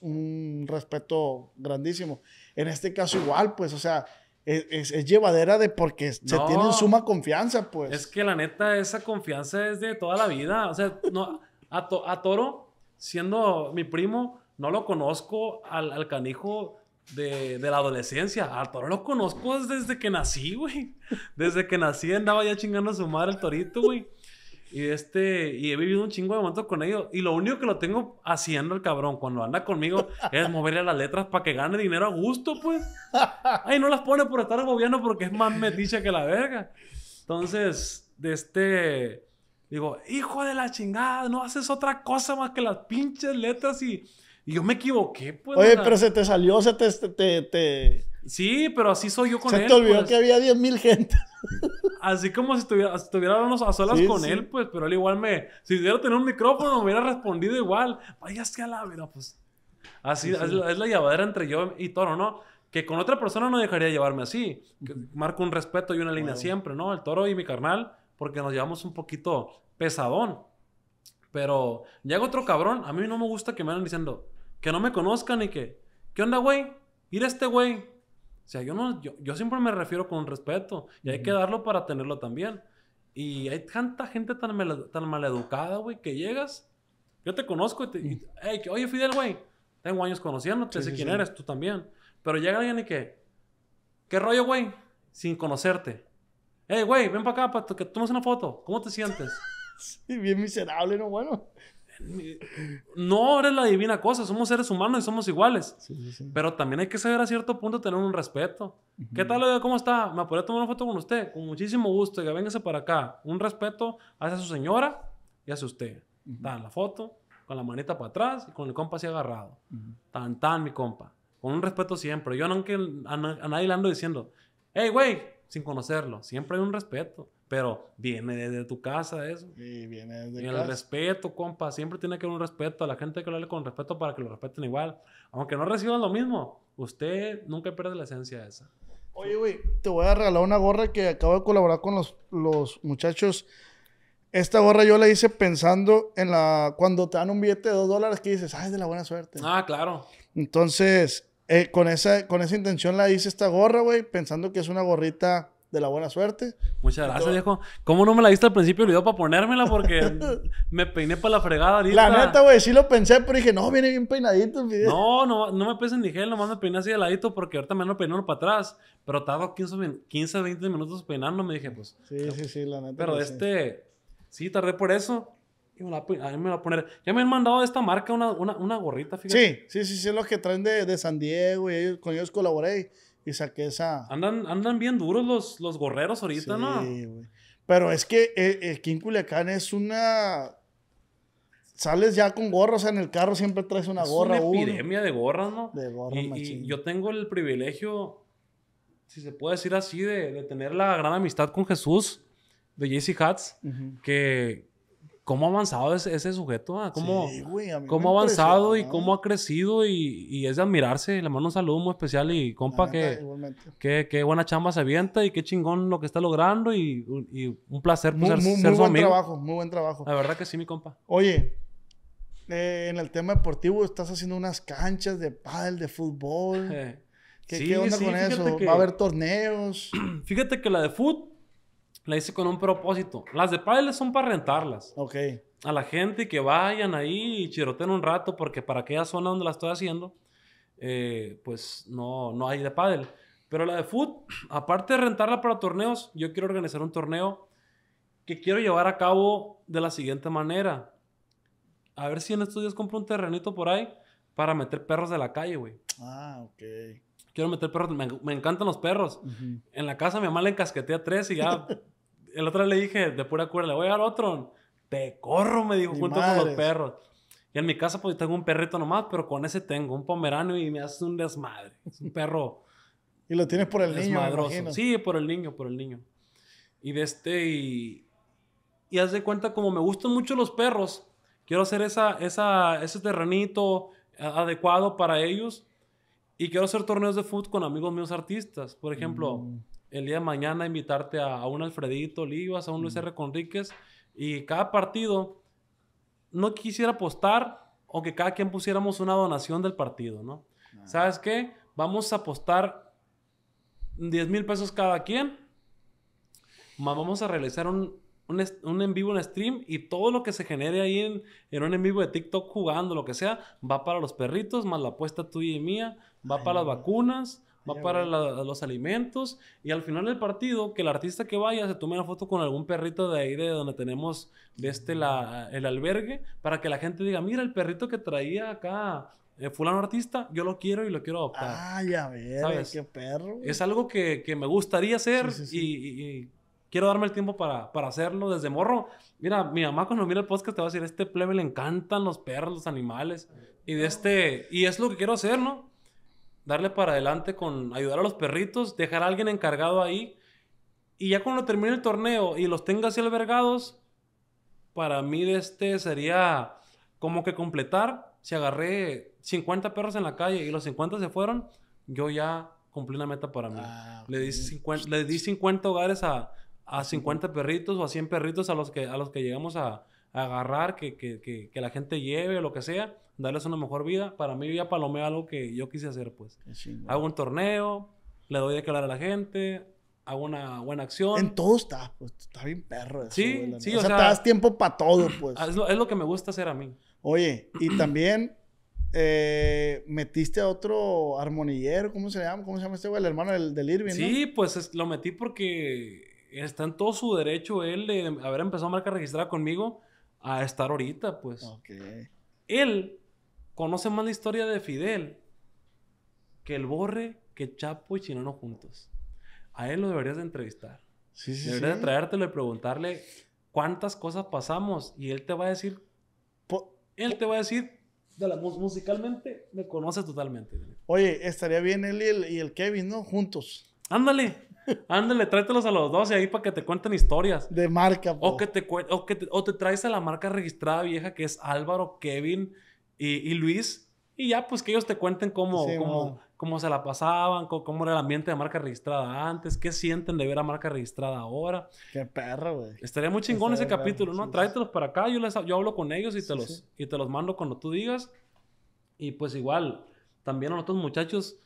un, respeto grandísimo. En este caso igual, pues, o sea, es, llevadera de porque se tiene suma confianza, pues. Es que la neta, esa confianza es de toda la vida. O sea, no, a, a Toro, siendo mi primo, no lo conozco al, al canijo de, la adolescencia. Al ah, toro lo conozco desde que nací, güey. Desde que nací andaba ya chingando a su madre el torito, güey. Y este, y he vivido un chingo de momentos con ellos. Y lo único que lo tengo haciendo el cabrón cuando anda conmigo es moverle las letras para que gane dinero a gusto, pues. Ay, no las pone por estar gobierno porque es más metiche que la verga. Entonces, de este, digo, hijo de la chingada, no haces otra cosa más que las pinches letras y y yo me equivoqué, pues. Oye, pero se te salió, se te... te, te... Sí, pero así soy yo con él. Se te olvidó pues. que había 10.000 gente. Así como si estuviera, si estuviera a solas con él, pues, pero él igual me... Si hubiera tenido un micrófono, me hubiera respondido igual. Vaya, que la pues... Así es, la, llevadera entre yo y Toro, ¿no? Que con otra persona no dejaría llevarme así. marco un respeto y una línea siempre, ¿no? El Toro y mi carnal, porque nos llevamos un poquito pesadón. Pero llega otro cabrón, a mí no me gusta que me vayan diciendo, que no me conozcan y que, ¿qué onda, güey? Ir a este güey. O sea, yo, no, yo, siempre me refiero con respeto y hay que darlo para tenerlo también. Y hay tanta gente tan, mal, tan maleducada, güey, que llegas, yo te conozco y te, oye, Fidel, güey, tengo años conociéndote, sé quién eres, tú también. Pero llega alguien y que, ¿qué rollo, güey? Sin conocerte. Hey, güey, ven para acá para que tomes una foto. ¿Cómo te sientes? Sí, bien miserable, ¿no? Bueno no eres la divina cosa, somos seres humanos y somos iguales. Pero también hay que saber a cierto punto tener un respeto. ¿Qué tal, ¿Cómo está? ¿Me podría tomar una foto con usted? Con muchísimo gusto, Que véngase para acá. Un respeto hacia su señora y hacia usted. da la foto, con la manita para atrás y con el compa así agarrado. Tan, tan, mi compa. Con un respeto siempre. Yo no a, a nadie le ando diciendo, hey, güey, sin conocerlo. Siempre hay un respeto. Pero viene desde tu casa eso. Y viene desde y el respeto, compa. Siempre tiene que haber un respeto. A la gente hay que hable con respeto para que lo respeten igual. Aunque no reciban lo mismo. Usted nunca pierde la esencia esa. Oye, güey, te voy a regalar una gorra que acabo de colaborar con los, los muchachos. Esta gorra yo la hice pensando en la... Cuando te dan un billete de dos dólares que dices, ah, es de la buena suerte. Ah, claro. Entonces, eh, con, esa, con esa intención la hice esta gorra, güey, pensando que es una gorrita de la buena suerte. Muchas gracias, viejo. ¿Cómo no me la diste al principio del video para ponérmela? Porque me peiné para la fregada ahorita. La neta, güey, sí lo pensé, pero dije, no, viene bien peinadito el video. No, no, no me pensé, ni gel, nomás me peiné así de ladito porque ahorita me ando peinando para atrás. Pero tardó 15, 15, 20 minutos peinando, me dije, pues. Sí, sí, sí, la neta. Pero este, sí. tardé por eso. Y me la, a mí me la a poner. Ya me han mandado de esta marca una, una, gorrita, fíjate. Sí, sí, sí, sí, los que traen de, de San Diego y con ellos colaboré. Y saqué esa. Andan, andan bien duros los, los gorreros ahorita, ¿no? Sí, güey. Pero es que el eh, eh, en Culiacán es una. Sales ya con gorros en el carro, siempre traes una es gorra. Una epidemia de gorras, ¿no? De gorras, y, yo tengo el privilegio, si se puede decir así, de, tener la gran amistad con Jesús, de JC Hats, que, cómo ha avanzado ese, sujeto, ah, cómo, cómo ha avanzado y cómo ha crecido y, es de admirarse. Le mando un saludo muy especial y compa, que, buena chamba se avienta y qué chingón lo que está logrando y, un placer pues, ser, muy, amigo. muy buen Trabajo, muy buen trabajo. La verdad que sí, mi compa. Oye, eh, en el tema deportivo estás haciendo unas canchas de pádel, de fútbol. ¿Qué, onda con eso? ¿Va a haber torneos? fíjate que la de fútbol la hice con un propósito. Las de pádel son para rentarlas. Ok. A la gente que vayan ahí y chiroten un rato, porque para aquella zona donde la estoy haciendo, eh, pues no, no hay de pádel. Pero la de foot, aparte de rentarla para torneos, yo quiero organizar un torneo que quiero llevar a cabo de la siguiente manera. A ver si en estos días compro un terrenito por ahí para meter perros de la calle, güey. Ah, ok. Quiero meter perros, me, encantan los perros. En la casa mi mamá le encasquetea tres y ya el otro le dije, de pura cuerda, le voy a dar otro. Te corro, me dijo, junto con los perros. Y en mi casa, pues tengo un perrito nomás, pero con ese tengo un pomerano y me hace un desmadre. Es un perro. y lo tienes por el niño. sí, por el niño, por el niño. Y de este, y, y haz de cuenta, como me gustan mucho los perros, quiero hacer esa, esa, ese terrenito eh, adecuado para ellos. Y quiero hacer torneos de fútbol con amigos míos artistas. Por ejemplo, mm el día de mañana invitarte a, un Alfredito Olivas, a un Luis mm. R. Conríquez, y cada partido no quisiera apostar o que cada quien pusiéramos una donación del partido, ¿no? Ah. ¿Sabes qué? Vamos a apostar 10 mil pesos cada quien, más vamos a realizar un, un, en vivo, un stream y todo lo que se genere ahí en, un en vivo de TikTok jugando, lo que sea, va para los perritos, más la apuesta tuya y mía, va para las vacunas, va para los alimentos y al final del partido que el artista que vaya se tome una foto con algún perrito de ahí de donde tenemos de este el albergue para que la gente diga, mira el perrito que traía acá eh, fulano artista, yo lo quiero y lo quiero adoptar. Ah, ya ver, qué perro. Es algo que, me gustaría hacer Y, quiero darme el tiempo para, para, hacerlo desde morro. Mira, mi mamá cuando mira el podcast te va a decir, este plebe le encantan los perros, los animales. Y de este, y es lo que quiero hacer, ¿no? darle para adelante con ayudar a los perritos, dejar a alguien encargado ahí. Y ya cuando termine el torneo y los tenga así albergados, para mí este sería como que completar. Si agarré 50 perros en la calle y los 50 se fueron, yo ya cumplí la meta para mí. Ah, le, di 50, le hogares a, 50 perritos o a 100 perritos a los que, a los que llegamos a, agarrar, que, que, la gente lleve o lo que sea darles una mejor vida. Para mí, ya palomé algo que yo quise hacer, pues. Hago un torneo, le doy de que hablar a la gente, hago una buena acción. En todo está, pues está bien perro. sí, sí, o, sea, te das tiempo para todo, pues. Es lo, que me gusta hacer a mí. Oye, y también eh, metiste a otro armonillero, ¿cómo se llama? ¿Cómo se llama este güey? El hermano del, Irving. Sí, pues lo metí porque está en todo su derecho él de haber empezado a marcar registrada conmigo a estar ahorita, pues. Ok. Él conoce más la historia de Fidel que el Borre, que Chapo y Chinano juntos. A él lo deberías de entrevistar. Sí, deberías de traértelo y preguntarle cuántas cosas pasamos y él te va a decir... él te va a decir de la, musicalmente me conoce totalmente. Oye, estaría bien él y el, Kevin, ¿no? Juntos. Ándale, ándale, tráetelos a los dos y ahí para que te cuenten historias. De marca, O que te, o que o te traes a la marca registrada vieja que es Álvaro, Kevin y, y Luis, y ya pues que ellos te cuenten cómo, cómo, cómo, se la pasaban, cómo, era el ambiente de marca registrada antes, qué sienten de ver a marca registrada ahora. Qué perro, güey. Estaría muy chingón ese capítulo, ¿no? Tráetelos para acá, yo, les, yo hablo con ellos y te, los, y te los mando cuando tú digas. Y pues igual, también a otros muchachos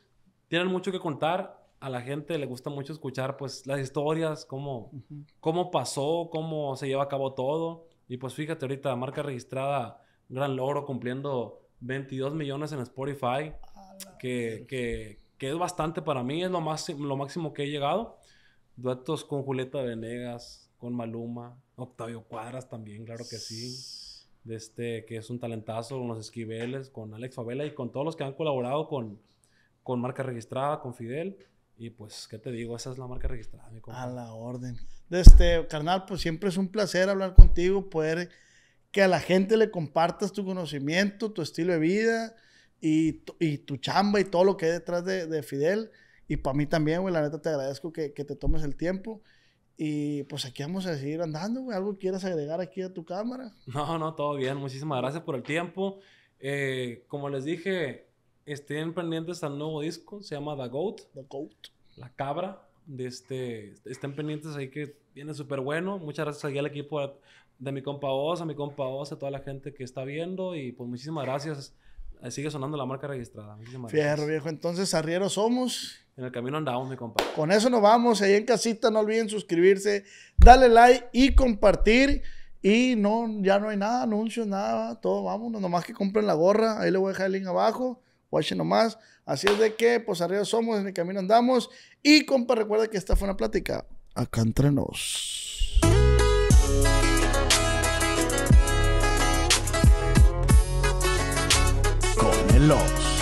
tienen mucho que contar. A la gente le gusta mucho escuchar pues las historias, cómo, cómo pasó, cómo se lleva a cabo todo. Y pues fíjate ahorita, marca registrada gran logro cumpliendo 22 millones en Spotify, que, que, es bastante para mí, es lo, más, lo máximo que he llegado. Duetos con Julieta Venegas, con Maluma, Octavio Cuadras también, claro que sí. De este, que es un talentazo, con los Esquiveles, con Alex Favela y con todos los que han colaborado con, con Marca Registrada, con Fidel. Y pues, ¿qué te digo? Esa es la marca registrada, mi A la orden. Este, carnal, pues siempre es un placer hablar contigo, poder que a la gente le compartas tu conocimiento, tu estilo de vida y tu, chamba y todo lo que hay detrás de, Fidel. Y para mí también, güey, la neta te agradezco que, te tomes el tiempo. Y pues aquí vamos a seguir andando, güey. ¿Algo quieras agregar aquí a tu cámara? No, no, todo bien. Muchísimas gracias por el tiempo. Eh, como les dije, estén pendientes al nuevo disco. Se llama The Goat. The Goat. La cabra. De este, estén pendientes ahí que viene súper bueno. Muchas gracias aquí al equipo de mi compa Oz, a mi compa Oz, a toda la gente que está viendo y pues muchísimas gracias. Eh, sigue sonando la marca registrada. Muchísimas Fierro, viejo. Entonces, arrieros somos. En el camino andamos, mi compa. Con eso nos vamos. Ahí en casita, no olviden suscribirse, darle like y compartir. Y no, ya no hay nada, anuncios, nada, todo, vámonos. Nomás que compren la gorra. Ahí les voy a dejar el link abajo. Watchen nomás. Así es de que, pues arrieros somos, en el camino andamos. Y compa, recuerda que esta fue una plática. Acá entre con el